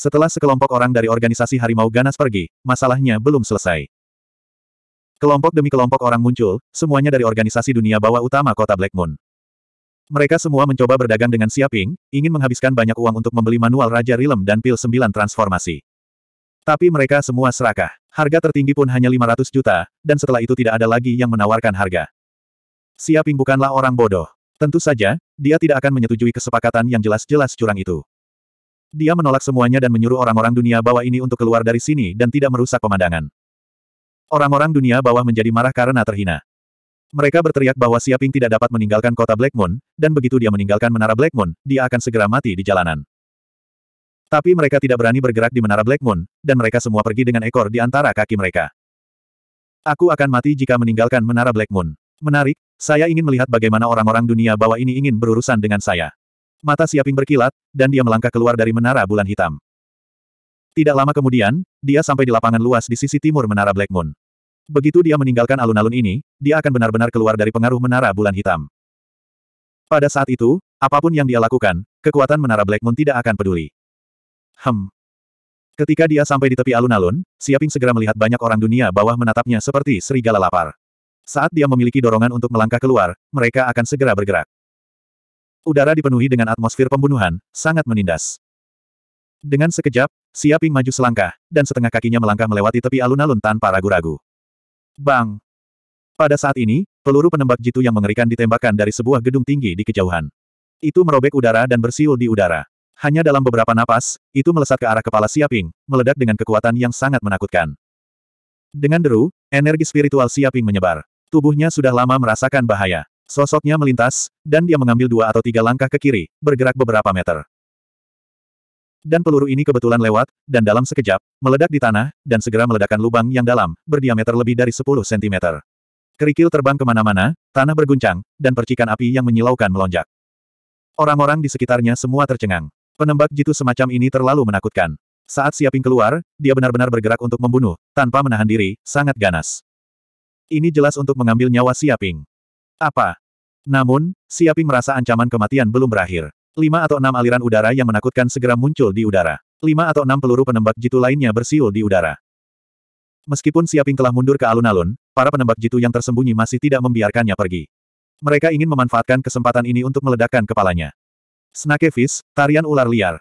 Setelah sekelompok orang dari organisasi Harimau Ganas pergi, masalahnya belum selesai. Kelompok demi kelompok orang muncul, semuanya dari organisasi dunia bawah utama kota Black Moon. Mereka semua mencoba berdagang dengan Siaping, ingin menghabiskan banyak uang untuk membeli manual Raja Rilem dan pil 9 transformasi. Tapi mereka semua serakah. Harga tertinggi pun hanya 500 juta, dan setelah itu tidak ada lagi yang menawarkan harga. Siaping bukanlah orang bodoh. Tentu saja, dia tidak akan menyetujui kesepakatan yang jelas-jelas curang itu. Dia menolak semuanya dan menyuruh orang-orang dunia bawah ini untuk keluar dari sini dan tidak merusak pemandangan. Orang-orang dunia bawah menjadi marah karena terhina. Mereka berteriak bahwa Siaping tidak dapat meninggalkan kota Black Moon, dan begitu dia meninggalkan menara Black Moon, dia akan segera mati di jalanan. Tapi mereka tidak berani bergerak di menara Black Moon, dan mereka semua pergi dengan ekor di antara kaki mereka. Aku akan mati jika meninggalkan menara Black Moon. Menarik, saya ingin melihat bagaimana orang-orang dunia bawah ini ingin berurusan dengan saya. Mata Siaping berkilat, dan dia melangkah keluar dari menara bulan hitam. Tidak lama kemudian, dia sampai di lapangan luas di sisi timur menara Black Moon. Begitu dia meninggalkan alun-alun ini, dia akan benar-benar keluar dari pengaruh menara bulan hitam. Pada saat itu, apapun yang dia lakukan, kekuatan menara Black Moon tidak akan peduli. Hem. Ketika dia sampai di tepi alun-alun, Siaping segera melihat banyak orang dunia bawah menatapnya seperti serigala lapar. Saat dia memiliki dorongan untuk melangkah keluar, mereka akan segera bergerak. Udara dipenuhi dengan atmosfer pembunuhan, sangat menindas. Dengan sekejap, Siaping maju selangkah, dan setengah kakinya melangkah melewati tepi alun-alun tanpa ragu-ragu. Bang! Pada saat ini, peluru penembak jitu yang mengerikan ditembakkan dari sebuah gedung tinggi di kejauhan. Itu merobek udara dan bersiul di udara. Hanya dalam beberapa napas, itu melesat ke arah kepala Siaping, meledak dengan kekuatan yang sangat menakutkan. Dengan deru, energi spiritual Siaping menyebar. Tubuhnya sudah lama merasakan bahaya. Sosoknya melintas, dan dia mengambil dua atau tiga langkah ke kiri, bergerak beberapa meter. Dan peluru ini kebetulan lewat, dan dalam sekejap, meledak di tanah, dan segera meledakkan lubang yang dalam, berdiameter lebih dari 10 cm. Kerikil terbang kemana-mana, tanah berguncang, dan percikan api yang menyilaukan melonjak. Orang-orang di sekitarnya semua tercengang. Penembak jitu semacam ini terlalu menakutkan. Saat Siaping keluar, dia benar-benar bergerak untuk membunuh, tanpa menahan diri, sangat ganas. Ini jelas untuk mengambil nyawa Siaping. Apa? Namun, Siaping merasa ancaman kematian belum berakhir. Lima atau enam aliran udara yang menakutkan segera muncul di udara. Lima atau enam peluru penembak jitu lainnya bersiul di udara. Meskipun Siaping telah mundur ke alun-alun, para penembak jitu yang tersembunyi masih tidak membiarkannya pergi. Mereka ingin memanfaatkan kesempatan ini untuk meledakkan kepalanya. Snakefish, tarian ular liar.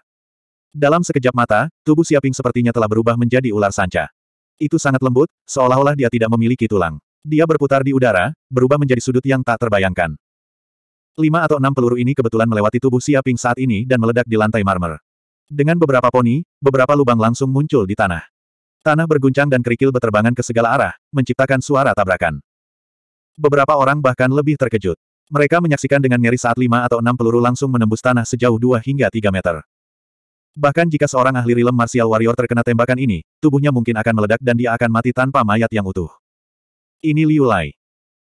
Dalam sekejap mata, tubuh Siaping sepertinya telah berubah menjadi ular sanca. Itu sangat lembut, seolah-olah dia tidak memiliki tulang. Dia berputar di udara, berubah menjadi sudut yang tak terbayangkan. Lima atau enam peluru ini kebetulan melewati tubuh Siaping saat ini dan meledak di lantai marmer. Dengan beberapa poni, beberapa lubang langsung muncul di tanah. Tanah berguncang dan kerikil berterbangan ke segala arah, menciptakan suara tabrakan. Beberapa orang bahkan lebih terkejut. Mereka menyaksikan dengan nyeri saat lima atau enam peluru langsung menembus tanah sejauh dua hingga tiga meter. Bahkan jika seorang ahli rilem martial warrior terkena tembakan ini, tubuhnya mungkin akan meledak dan dia akan mati tanpa mayat yang utuh. Ini Liu Lai.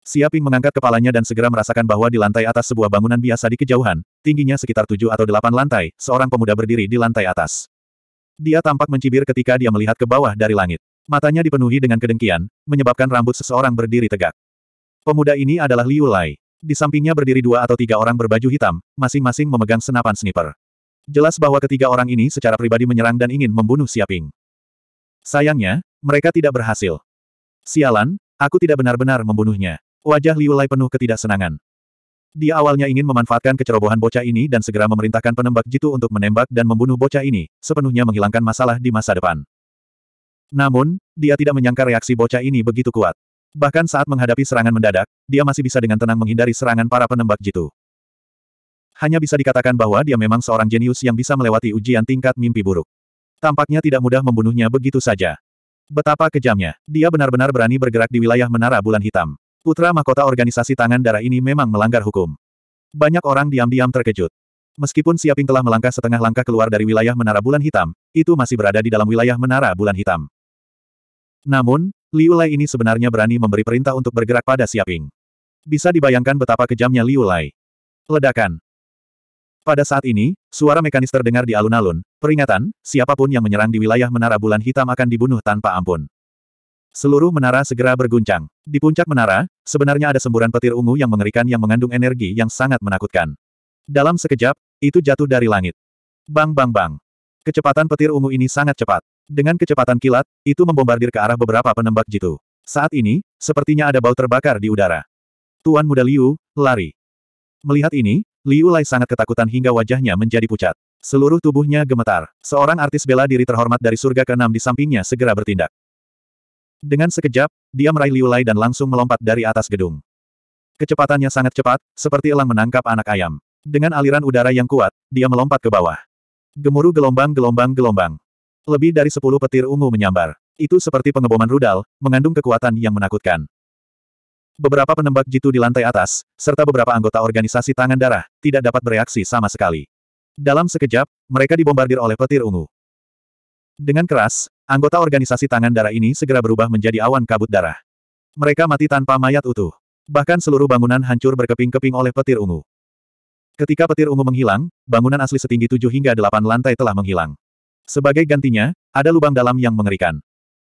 Siaping mengangkat kepalanya dan segera merasakan bahwa di lantai atas sebuah bangunan biasa di kejauhan, tingginya sekitar tujuh atau delapan lantai, seorang pemuda berdiri di lantai atas. Dia tampak mencibir ketika dia melihat ke bawah dari langit. Matanya dipenuhi dengan kedengkian, menyebabkan rambut seseorang berdiri tegak. Pemuda ini adalah Liu Lai. Di sampingnya berdiri dua atau tiga orang berbaju hitam, masing-masing memegang senapan sniper. Jelas bahwa ketiga orang ini secara pribadi menyerang dan ingin membunuh Siaping. Sayangnya, mereka tidak berhasil. Sialan, aku tidak benar-benar membunuhnya. Wajah Liu Lai penuh ketidaksenangan. Dia awalnya ingin memanfaatkan kecerobohan bocah ini dan segera memerintahkan penembak jitu untuk menembak dan membunuh bocah ini, sepenuhnya menghilangkan masalah di masa depan. Namun, dia tidak menyangka reaksi bocah ini begitu kuat. Bahkan saat menghadapi serangan mendadak, dia masih bisa dengan tenang menghindari serangan para penembak jitu. Hanya bisa dikatakan bahwa dia memang seorang jenius yang bisa melewati ujian tingkat mimpi buruk. Tampaknya tidak mudah membunuhnya begitu saja. Betapa kejamnya, dia benar-benar berani bergerak di wilayah Menara Bulan Hitam. Putra mahkota organisasi tangan darah ini memang melanggar hukum. Banyak orang diam-diam terkejut. Meskipun Siaping telah melangkah setengah langkah keluar dari wilayah Menara Bulan Hitam, itu masih berada di dalam wilayah Menara Bulan Hitam. Namun, Liu Lai ini sebenarnya berani memberi perintah untuk bergerak pada Siaping. Bisa dibayangkan betapa kejamnya Liu Lai. Ledakan. Pada saat ini, suara mekanis terdengar di alun-alun, peringatan, siapapun yang menyerang di wilayah Menara Bulan Hitam akan dibunuh tanpa ampun. Seluruh menara segera berguncang. Di puncak menara, sebenarnya ada semburan petir ungu yang mengerikan yang mengandung energi yang sangat menakutkan. Dalam sekejap, itu jatuh dari langit. Bang bang bang. Kecepatan petir ungu ini sangat cepat. Dengan kecepatan kilat, itu membombardir ke arah beberapa penembak jitu. Saat ini, sepertinya ada bau terbakar di udara. Tuan muda Liu, lari. Melihat ini, Liu Lai sangat ketakutan hingga wajahnya menjadi pucat. Seluruh tubuhnya gemetar. Seorang artis bela diri terhormat dari surga ke-6 di sampingnya segera bertindak. Dengan sekejap, dia meraih Liu Lai dan langsung melompat dari atas gedung. Kecepatannya sangat cepat, seperti elang menangkap anak ayam. Dengan aliran udara yang kuat, dia melompat ke bawah. Gemuruh gelombang-gelombang-gelombang. Lebih dari sepuluh petir ungu menyambar. Itu seperti pengeboman rudal, mengandung kekuatan yang menakutkan. Beberapa penembak jitu di lantai atas, serta beberapa anggota organisasi tangan darah, tidak dapat bereaksi sama sekali. Dalam sekejap, mereka dibombardir oleh petir ungu. Dengan keras, anggota organisasi tangan darah ini segera berubah menjadi awan kabut darah. Mereka mati tanpa mayat utuh. Bahkan seluruh bangunan hancur berkeping-keping oleh petir ungu. Ketika petir ungu menghilang, bangunan asli setinggi tujuh hingga delapan lantai telah menghilang. Sebagai gantinya, ada lubang dalam yang mengerikan.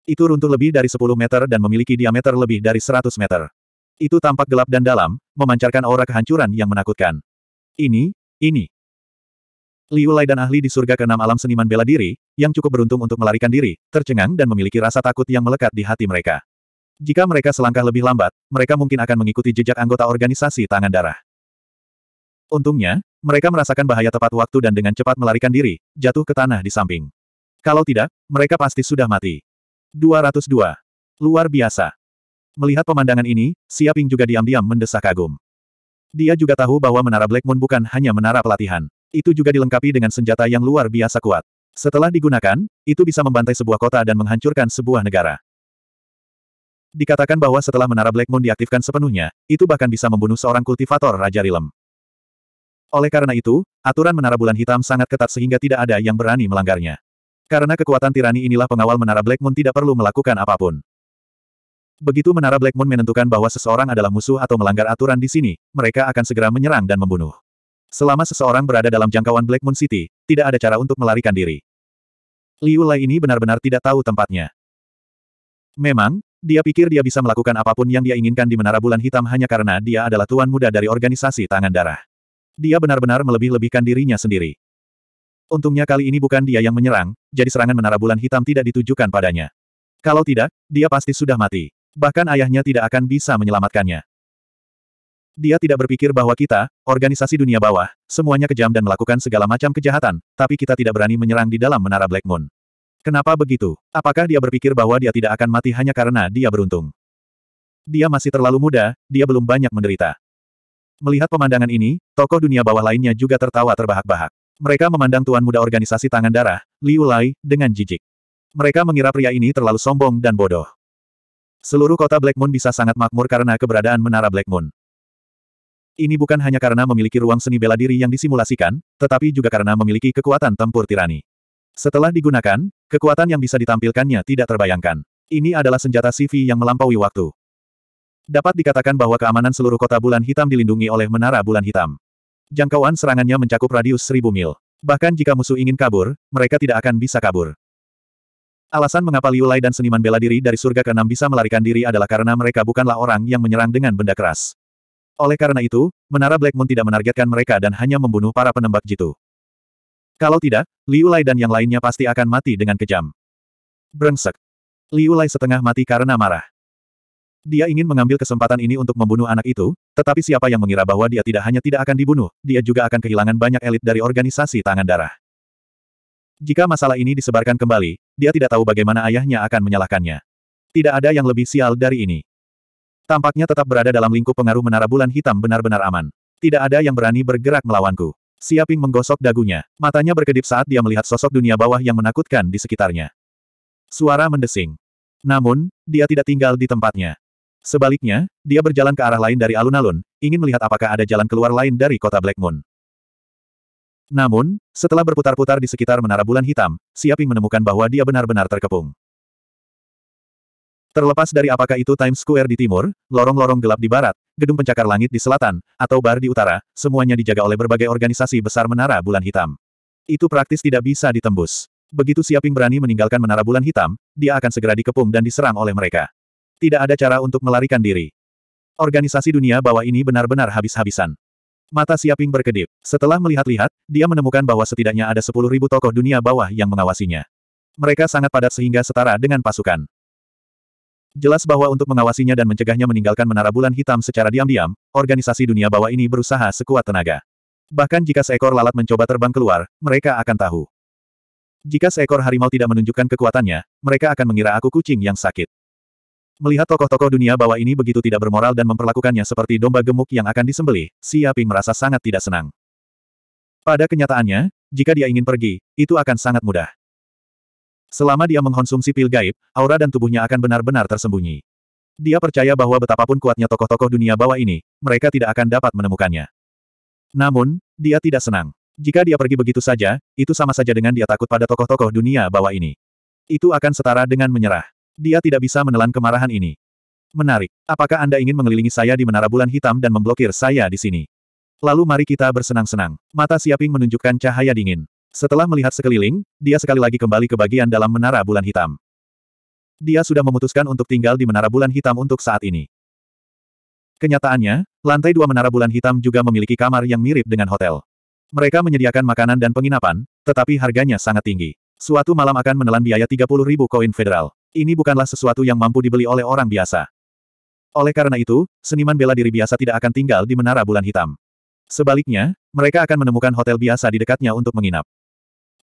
Itu runtuh lebih dari 10 meter dan memiliki diameter lebih dari 100 meter. Itu tampak gelap dan dalam, memancarkan aura kehancuran yang menakutkan. Ini, ini. Liu Lai dan ahli di surga keenam alam seniman bela diri, yang cukup beruntung untuk melarikan diri, tercengang dan memiliki rasa takut yang melekat di hati mereka. Jika mereka selangkah lebih lambat, mereka mungkin akan mengikuti jejak anggota organisasi tangan darah. Untungnya, mereka merasakan bahaya tepat waktu dan dengan cepat melarikan diri, jatuh ke tanah di samping. Kalau tidak, mereka pasti sudah mati. 202. Luar biasa. Melihat pemandangan ini, Siaping juga diam-diam mendesak kagum. Dia juga tahu bahwa menara Black Moon bukan hanya menara pelatihan itu juga dilengkapi dengan senjata yang luar biasa kuat. Setelah digunakan, itu bisa membantai sebuah kota dan menghancurkan sebuah negara. Dikatakan bahwa setelah menara Black Moon diaktifkan sepenuhnya, itu bahkan bisa membunuh seorang kultivator Raja Rilem. Oleh karena itu, aturan menara bulan hitam sangat ketat sehingga tidak ada yang berani melanggarnya. Karena kekuatan tirani inilah pengawal menara Black Moon tidak perlu melakukan apapun. Begitu menara Black Moon menentukan bahwa seseorang adalah musuh atau melanggar aturan di sini, mereka akan segera menyerang dan membunuh. Selama seseorang berada dalam jangkauan Black Moon City, tidak ada cara untuk melarikan diri. Liu Lai ini benar-benar tidak tahu tempatnya. Memang, dia pikir dia bisa melakukan apapun yang dia inginkan di Menara Bulan Hitam hanya karena dia adalah tuan muda dari organisasi Tangan Darah. Dia benar-benar melebih-lebihkan dirinya sendiri. Untungnya kali ini bukan dia yang menyerang, jadi serangan Menara Bulan Hitam tidak ditujukan padanya. Kalau tidak, dia pasti sudah mati. Bahkan ayahnya tidak akan bisa menyelamatkannya. Dia tidak berpikir bahwa kita, organisasi dunia bawah, semuanya kejam dan melakukan segala macam kejahatan, tapi kita tidak berani menyerang di dalam menara Black Moon. Kenapa begitu? Apakah dia berpikir bahwa dia tidak akan mati hanya karena dia beruntung? Dia masih terlalu muda, dia belum banyak menderita. Melihat pemandangan ini, tokoh dunia bawah lainnya juga tertawa terbahak-bahak. Mereka memandang tuan muda organisasi tangan darah, Liu Lai, dengan jijik. Mereka mengira pria ini terlalu sombong dan bodoh. Seluruh kota Black Moon bisa sangat makmur karena keberadaan menara Black Moon. Ini bukan hanya karena memiliki ruang seni bela diri yang disimulasikan, tetapi juga karena memiliki kekuatan tempur tirani. Setelah digunakan, kekuatan yang bisa ditampilkannya tidak terbayangkan. Ini adalah senjata CV yang melampaui waktu. Dapat dikatakan bahwa keamanan seluruh kota bulan hitam dilindungi oleh menara bulan hitam. Jangkauan serangannya mencakup radius seribu mil. Bahkan jika musuh ingin kabur, mereka tidak akan bisa kabur. Alasan mengapa Liu Lai dan seniman bela diri dari surga ke-6 bisa melarikan diri adalah karena mereka bukanlah orang yang menyerang dengan benda keras. Oleh karena itu, Menara Black Moon tidak menargetkan mereka dan hanya membunuh para penembak jitu. Kalau tidak, Liu Lai dan yang lainnya pasti akan mati dengan kejam. Brengsek. Liu Lai setengah mati karena marah. Dia ingin mengambil kesempatan ini untuk membunuh anak itu, tetapi siapa yang mengira bahwa dia tidak hanya tidak akan dibunuh, dia juga akan kehilangan banyak elit dari organisasi tangan darah. Jika masalah ini disebarkan kembali, dia tidak tahu bagaimana ayahnya akan menyalahkannya. Tidak ada yang lebih sial dari ini. Tampaknya tetap berada dalam lingkup pengaruh menara bulan hitam benar-benar aman. Tidak ada yang berani bergerak melawanku. Siaping menggosok dagunya. Matanya berkedip saat dia melihat sosok dunia bawah yang menakutkan di sekitarnya. Suara mendesing. Namun, dia tidak tinggal di tempatnya. Sebaliknya, dia berjalan ke arah lain dari alun-alun, ingin melihat apakah ada jalan keluar lain dari kota Black Moon. Namun, setelah berputar-putar di sekitar menara bulan hitam, Siaping menemukan bahwa dia benar-benar terkepung. Terlepas dari apakah itu Times Square di timur, lorong-lorong gelap di barat, gedung pencakar langit di selatan, atau bar di utara, semuanya dijaga oleh berbagai organisasi besar menara bulan hitam. Itu praktis tidak bisa ditembus. Begitu Siaping berani meninggalkan menara bulan hitam, dia akan segera dikepung dan diserang oleh mereka. Tidak ada cara untuk melarikan diri. Organisasi dunia bawah ini benar-benar habis-habisan. Mata Siaping berkedip. Setelah melihat-lihat, dia menemukan bahwa setidaknya ada 10.000 tokoh dunia bawah yang mengawasinya. Mereka sangat padat sehingga setara dengan pasukan. Jelas bahwa untuk mengawasinya dan mencegahnya meninggalkan menara bulan hitam secara diam-diam, organisasi dunia bawah ini berusaha sekuat tenaga. Bahkan jika seekor lalat mencoba terbang keluar, mereka akan tahu. Jika seekor harimau tidak menunjukkan kekuatannya, mereka akan mengira aku kucing yang sakit. Melihat tokoh-tokoh dunia bawah ini begitu tidak bermoral dan memperlakukannya seperti domba gemuk yang akan disembelih, Si Yaping merasa sangat tidak senang. Pada kenyataannya, jika dia ingin pergi, itu akan sangat mudah. Selama dia mengkonsumsi pil gaib, aura dan tubuhnya akan benar-benar tersembunyi. Dia percaya bahwa betapapun kuatnya tokoh-tokoh dunia bawah ini, mereka tidak akan dapat menemukannya. Namun, dia tidak senang. Jika dia pergi begitu saja, itu sama saja dengan dia takut pada tokoh-tokoh dunia bawah ini. Itu akan setara dengan menyerah. Dia tidak bisa menelan kemarahan ini. Menarik. Apakah Anda ingin mengelilingi saya di Menara Bulan Hitam dan memblokir saya di sini? Lalu mari kita bersenang-senang. Mata Siaping menunjukkan cahaya dingin. Setelah melihat sekeliling, dia sekali lagi kembali ke bagian dalam menara bulan hitam. Dia sudah memutuskan untuk tinggal di menara bulan hitam untuk saat ini. Kenyataannya, lantai dua menara bulan hitam juga memiliki kamar yang mirip dengan hotel. Mereka menyediakan makanan dan penginapan, tetapi harganya sangat tinggi. Suatu malam akan menelan biaya 30 ribu koin federal. Ini bukanlah sesuatu yang mampu dibeli oleh orang biasa. Oleh karena itu, seniman bela diri biasa tidak akan tinggal di menara bulan hitam. Sebaliknya, mereka akan menemukan hotel biasa di dekatnya untuk menginap.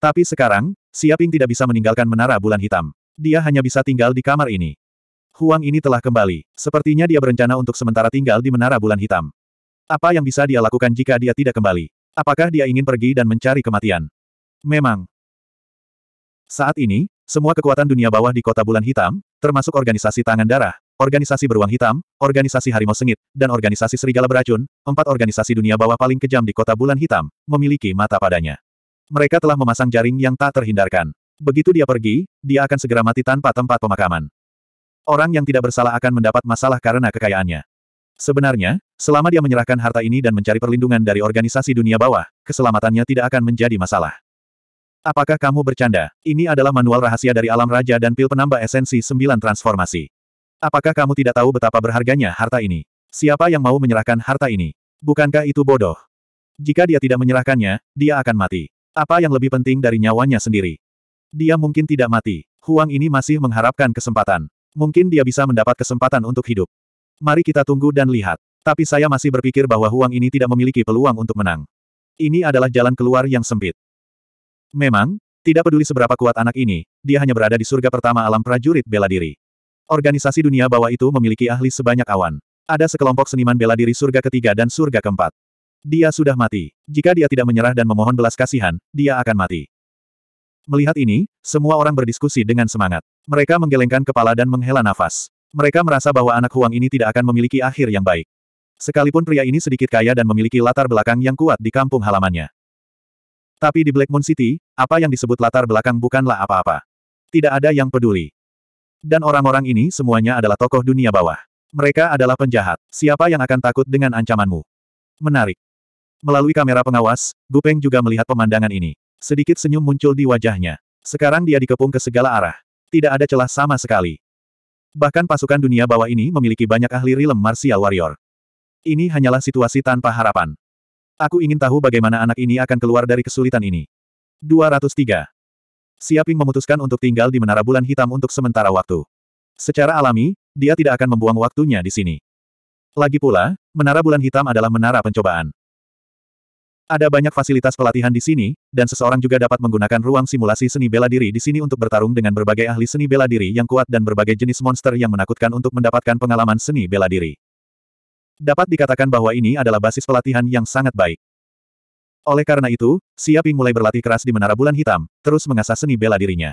Tapi sekarang, Siaping tidak bisa meninggalkan menara bulan hitam. Dia hanya bisa tinggal di kamar ini. Huang ini telah kembali. Sepertinya dia berencana untuk sementara tinggal di menara bulan hitam. Apa yang bisa dia lakukan jika dia tidak kembali? Apakah dia ingin pergi dan mencari kematian? Memang. Saat ini, semua kekuatan dunia bawah di kota bulan hitam, termasuk organisasi tangan darah, organisasi beruang hitam, organisasi harimau sengit, dan organisasi serigala beracun, empat organisasi dunia bawah paling kejam di kota bulan hitam, memiliki mata padanya. Mereka telah memasang jaring yang tak terhindarkan. Begitu dia pergi, dia akan segera mati tanpa tempat pemakaman. Orang yang tidak bersalah akan mendapat masalah karena kekayaannya. Sebenarnya, selama dia menyerahkan harta ini dan mencari perlindungan dari organisasi dunia bawah, keselamatannya tidak akan menjadi masalah. Apakah kamu bercanda? Ini adalah manual rahasia dari alam raja dan pil penambah esensi sembilan transformasi. Apakah kamu tidak tahu betapa berharganya harta ini? Siapa yang mau menyerahkan harta ini? Bukankah itu bodoh? Jika dia tidak menyerahkannya, dia akan mati. Apa yang lebih penting dari nyawanya sendiri? Dia mungkin tidak mati. Huang ini masih mengharapkan kesempatan. Mungkin dia bisa mendapat kesempatan untuk hidup. Mari kita tunggu dan lihat. Tapi saya masih berpikir bahwa Huang ini tidak memiliki peluang untuk menang. Ini adalah jalan keluar yang sempit. Memang, tidak peduli seberapa kuat anak ini, dia hanya berada di surga pertama alam prajurit bela diri. Organisasi dunia bawah itu memiliki ahli sebanyak awan. Ada sekelompok seniman bela diri surga ketiga dan surga keempat. Dia sudah mati. Jika dia tidak menyerah dan memohon belas kasihan, dia akan mati. Melihat ini, semua orang berdiskusi dengan semangat. Mereka menggelengkan kepala dan menghela nafas. Mereka merasa bahwa anak Huang ini tidak akan memiliki akhir yang baik. Sekalipun pria ini sedikit kaya dan memiliki latar belakang yang kuat di kampung halamannya. Tapi di Black Moon City, apa yang disebut latar belakang bukanlah apa-apa. Tidak ada yang peduli. Dan orang-orang ini semuanya adalah tokoh dunia bawah. Mereka adalah penjahat. Siapa yang akan takut dengan ancamanmu? Menarik. Melalui kamera pengawas, Gu Peng juga melihat pemandangan ini. Sedikit senyum muncul di wajahnya. Sekarang dia dikepung ke segala arah. Tidak ada celah sama sekali. Bahkan pasukan dunia bawah ini memiliki banyak ahli rilem martial warrior. Ini hanyalah situasi tanpa harapan. Aku ingin tahu bagaimana anak ini akan keluar dari kesulitan ini. 203. Siaping memutuskan untuk tinggal di Menara Bulan Hitam untuk sementara waktu. Secara alami, dia tidak akan membuang waktunya di sini. Lagi pula, Menara Bulan Hitam adalah menara pencobaan. Ada banyak fasilitas pelatihan di sini, dan seseorang juga dapat menggunakan ruang simulasi seni bela diri di sini untuk bertarung dengan berbagai ahli seni bela diri yang kuat dan berbagai jenis monster yang menakutkan untuk mendapatkan pengalaman seni bela diri. Dapat dikatakan bahwa ini adalah basis pelatihan yang sangat baik. Oleh karena itu, Siaping mulai berlatih keras di Menara Bulan Hitam, terus mengasah seni bela dirinya.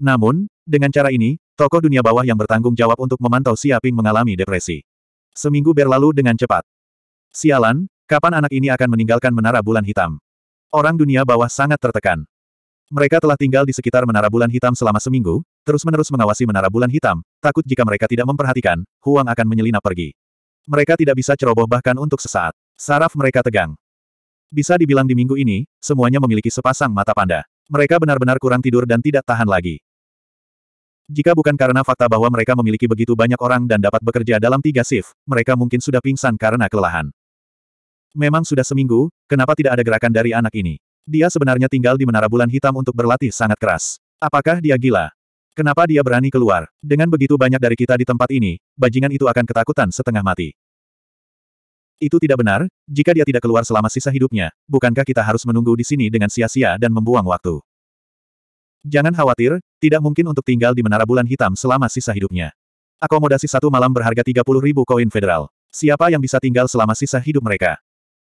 Namun, dengan cara ini, tokoh dunia bawah yang bertanggung jawab untuk memantau Siaping mengalami depresi. Seminggu berlalu dengan cepat. Sialan, Kapan anak ini akan meninggalkan menara bulan hitam? Orang dunia bawah sangat tertekan. Mereka telah tinggal di sekitar menara bulan hitam selama seminggu, terus-menerus mengawasi menara bulan hitam, takut jika mereka tidak memperhatikan, Huang akan menyelinap pergi. Mereka tidak bisa ceroboh bahkan untuk sesaat. Saraf mereka tegang. Bisa dibilang di minggu ini, semuanya memiliki sepasang mata panda. Mereka benar-benar kurang tidur dan tidak tahan lagi. Jika bukan karena fakta bahwa mereka memiliki begitu banyak orang dan dapat bekerja dalam tiga shift, mereka mungkin sudah pingsan karena kelelahan. Memang sudah seminggu, kenapa tidak ada gerakan dari anak ini? Dia sebenarnya tinggal di Menara Bulan Hitam untuk berlatih sangat keras. Apakah dia gila? Kenapa dia berani keluar? Dengan begitu banyak dari kita di tempat ini, bajingan itu akan ketakutan setengah mati. Itu tidak benar, jika dia tidak keluar selama sisa hidupnya, bukankah kita harus menunggu di sini dengan sia-sia dan membuang waktu? Jangan khawatir, tidak mungkin untuk tinggal di Menara Bulan Hitam selama sisa hidupnya. Akomodasi satu malam berharga ribu koin federal. Siapa yang bisa tinggal selama sisa hidup mereka?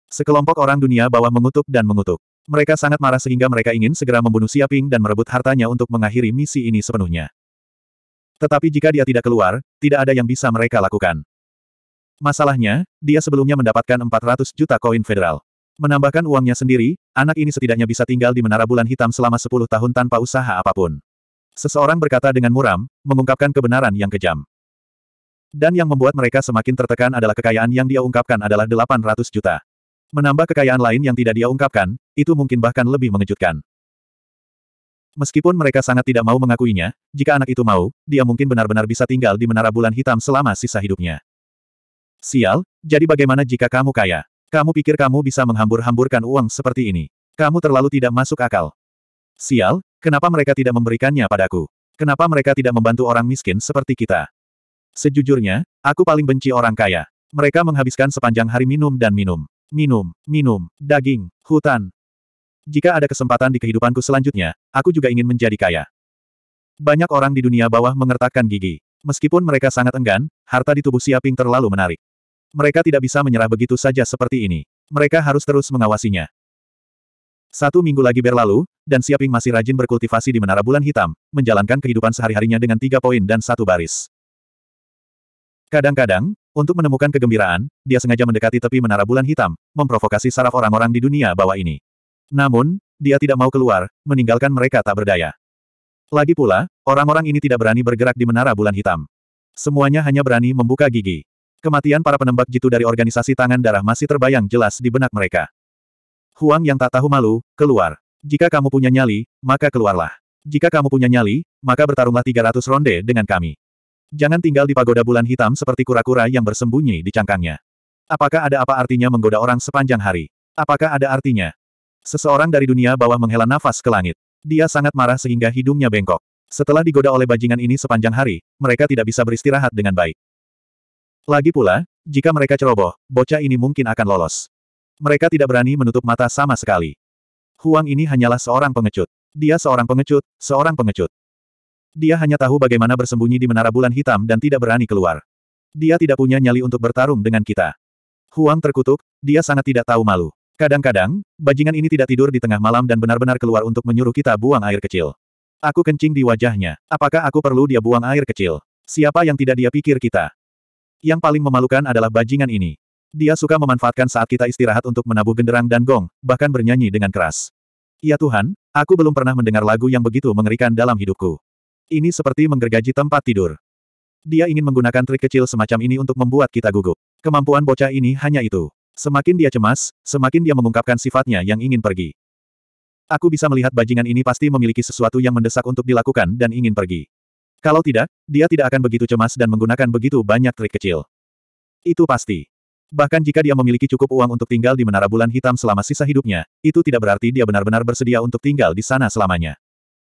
Sekelompok orang dunia bawah mengutuk dan mengutuk. Mereka sangat marah sehingga mereka ingin segera membunuh Siaping dan merebut hartanya untuk mengakhiri misi ini sepenuhnya. Tetapi jika dia tidak keluar, tidak ada yang bisa mereka lakukan. Masalahnya, dia sebelumnya mendapatkan 400 juta koin federal. Menambahkan uangnya sendiri, anak ini setidaknya bisa tinggal di Menara Bulan Hitam selama 10 tahun tanpa usaha apapun. Seseorang berkata dengan muram, mengungkapkan kebenaran yang kejam. Dan yang membuat mereka semakin tertekan adalah kekayaan yang dia ungkapkan adalah 800 juta. Menambah kekayaan lain yang tidak dia ungkapkan, itu mungkin bahkan lebih mengejutkan. Meskipun mereka sangat tidak mau mengakuinya, jika anak itu mau, dia mungkin benar-benar bisa tinggal di menara bulan hitam selama sisa hidupnya. Sial, jadi bagaimana jika kamu kaya? Kamu pikir kamu bisa menghambur-hamburkan uang seperti ini? Kamu terlalu tidak masuk akal. Sial, kenapa mereka tidak memberikannya padaku? Kenapa mereka tidak membantu orang miskin seperti kita? Sejujurnya, aku paling benci orang kaya. Mereka menghabiskan sepanjang hari minum dan minum. Minum, minum, daging, hutan. Jika ada kesempatan di kehidupanku selanjutnya, aku juga ingin menjadi kaya. Banyak orang di dunia bawah mengertakkan gigi. Meskipun mereka sangat enggan, harta di tubuh Siaping terlalu menarik. Mereka tidak bisa menyerah begitu saja seperti ini. Mereka harus terus mengawasinya. Satu minggu lagi berlalu, dan Siaping masih rajin berkultivasi di Menara Bulan Hitam, menjalankan kehidupan sehari-harinya dengan tiga poin dan satu baris. Kadang-kadang, untuk menemukan kegembiraan, dia sengaja mendekati tepi menara bulan hitam, memprovokasi saraf orang-orang di dunia bawah ini. Namun, dia tidak mau keluar, meninggalkan mereka tak berdaya. Lagi pula, orang-orang ini tidak berani bergerak di menara bulan hitam. Semuanya hanya berani membuka gigi. Kematian para penembak jitu dari organisasi tangan darah masih terbayang jelas di benak mereka. Huang yang tak tahu malu, keluar. Jika kamu punya nyali, maka keluarlah. Jika kamu punya nyali, maka bertarunglah 300 ronde dengan kami. Jangan tinggal di pagoda bulan hitam seperti kura-kura yang bersembunyi di cangkangnya. Apakah ada apa artinya menggoda orang sepanjang hari? Apakah ada artinya? Seseorang dari dunia bawah menghela nafas ke langit. Dia sangat marah sehingga hidungnya bengkok. Setelah digoda oleh bajingan ini sepanjang hari, mereka tidak bisa beristirahat dengan baik. Lagi pula, jika mereka ceroboh, bocah ini mungkin akan lolos. Mereka tidak berani menutup mata sama sekali. Huang ini hanyalah seorang pengecut. Dia seorang pengecut, seorang pengecut. Dia hanya tahu bagaimana bersembunyi di menara bulan hitam dan tidak berani keluar. Dia tidak punya nyali untuk bertarung dengan kita. Huang terkutuk, dia sangat tidak tahu malu. Kadang-kadang, bajingan ini tidak tidur di tengah malam dan benar-benar keluar untuk menyuruh kita buang air kecil. Aku kencing di wajahnya. Apakah aku perlu dia buang air kecil? Siapa yang tidak dia pikir kita? Yang paling memalukan adalah bajingan ini. Dia suka memanfaatkan saat kita istirahat untuk menabuh genderang dan gong, bahkan bernyanyi dengan keras. Ya Tuhan, aku belum pernah mendengar lagu yang begitu mengerikan dalam hidupku. Ini seperti menggergaji tempat tidur. Dia ingin menggunakan trik kecil semacam ini untuk membuat kita gugup. Kemampuan bocah ini hanya itu. Semakin dia cemas, semakin dia mengungkapkan sifatnya yang ingin pergi. Aku bisa melihat bajingan ini pasti memiliki sesuatu yang mendesak untuk dilakukan dan ingin pergi. Kalau tidak, dia tidak akan begitu cemas dan menggunakan begitu banyak trik kecil. Itu pasti. Bahkan jika dia memiliki cukup uang untuk tinggal di Menara Bulan Hitam selama sisa hidupnya, itu tidak berarti dia benar-benar bersedia untuk tinggal di sana selamanya.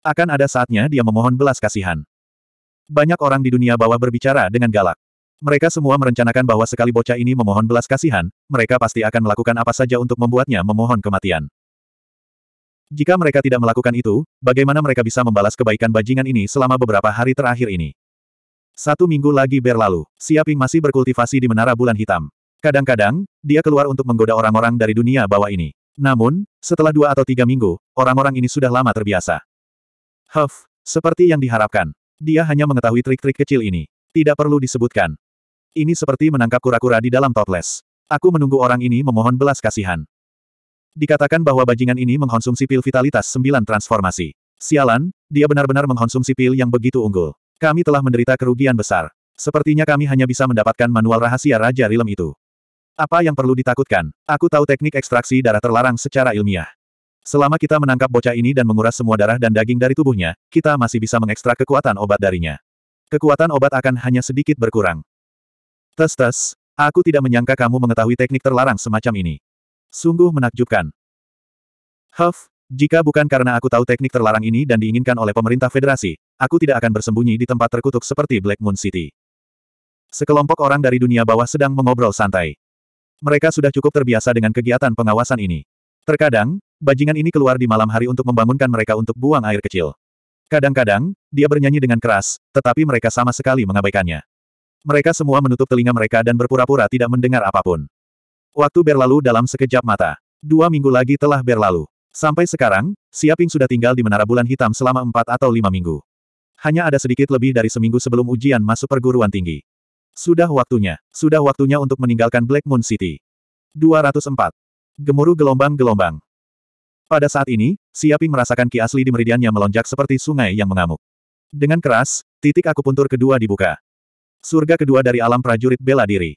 Akan ada saatnya dia memohon belas kasihan. Banyak orang di dunia bawah berbicara dengan galak. Mereka semua merencanakan bahwa sekali bocah ini memohon belas kasihan, mereka pasti akan melakukan apa saja untuk membuatnya memohon kematian. Jika mereka tidak melakukan itu, bagaimana mereka bisa membalas kebaikan bajingan ini selama beberapa hari terakhir ini? Satu minggu lagi berlalu, Siaping masih berkultivasi di Menara Bulan Hitam. Kadang-kadang, dia keluar untuk menggoda orang-orang dari dunia bawah ini. Namun, setelah dua atau tiga minggu, orang-orang ini sudah lama terbiasa. Huff, seperti yang diharapkan. Dia hanya mengetahui trik-trik kecil ini. Tidak perlu disebutkan. Ini seperti menangkap kura-kura di dalam toples. Aku menunggu orang ini memohon belas kasihan. Dikatakan bahwa bajingan ini mengkonsumsi pil vitalitas sembilan transformasi. Sialan, dia benar-benar mengkonsumsi pil yang begitu unggul. Kami telah menderita kerugian besar. Sepertinya kami hanya bisa mendapatkan manual rahasia Raja Rilem itu. Apa yang perlu ditakutkan? Aku tahu teknik ekstraksi darah terlarang secara ilmiah. Selama kita menangkap bocah ini dan menguras semua darah dan daging dari tubuhnya, kita masih bisa mengekstrak kekuatan obat darinya. Kekuatan obat akan hanya sedikit berkurang. Tes-tes, aku tidak menyangka kamu mengetahui teknik terlarang semacam ini. Sungguh menakjubkan. Huff, jika bukan karena aku tahu teknik terlarang ini dan diinginkan oleh pemerintah federasi, aku tidak akan bersembunyi di tempat terkutuk seperti Black Moon City. Sekelompok orang dari dunia bawah sedang mengobrol santai. Mereka sudah cukup terbiasa dengan kegiatan pengawasan ini. Terkadang, bajingan ini keluar di malam hari untuk membangunkan mereka untuk buang air kecil. Kadang-kadang, dia bernyanyi dengan keras, tetapi mereka sama sekali mengabaikannya. Mereka semua menutup telinga mereka dan berpura-pura tidak mendengar apapun. Waktu berlalu dalam sekejap mata. Dua minggu lagi telah berlalu. Sampai sekarang, Siaping sudah tinggal di Menara Bulan Hitam selama empat atau lima minggu. Hanya ada sedikit lebih dari seminggu sebelum ujian masuk perguruan tinggi. Sudah waktunya, sudah waktunya untuk meninggalkan Black Moon City. 204. Gemuruh gelombang-gelombang. Pada saat ini, Siaping merasakan ki asli di meridiannya melonjak seperti sungai yang mengamuk. Dengan keras, titik aku puntur kedua dibuka. Surga kedua dari alam prajurit bela diri.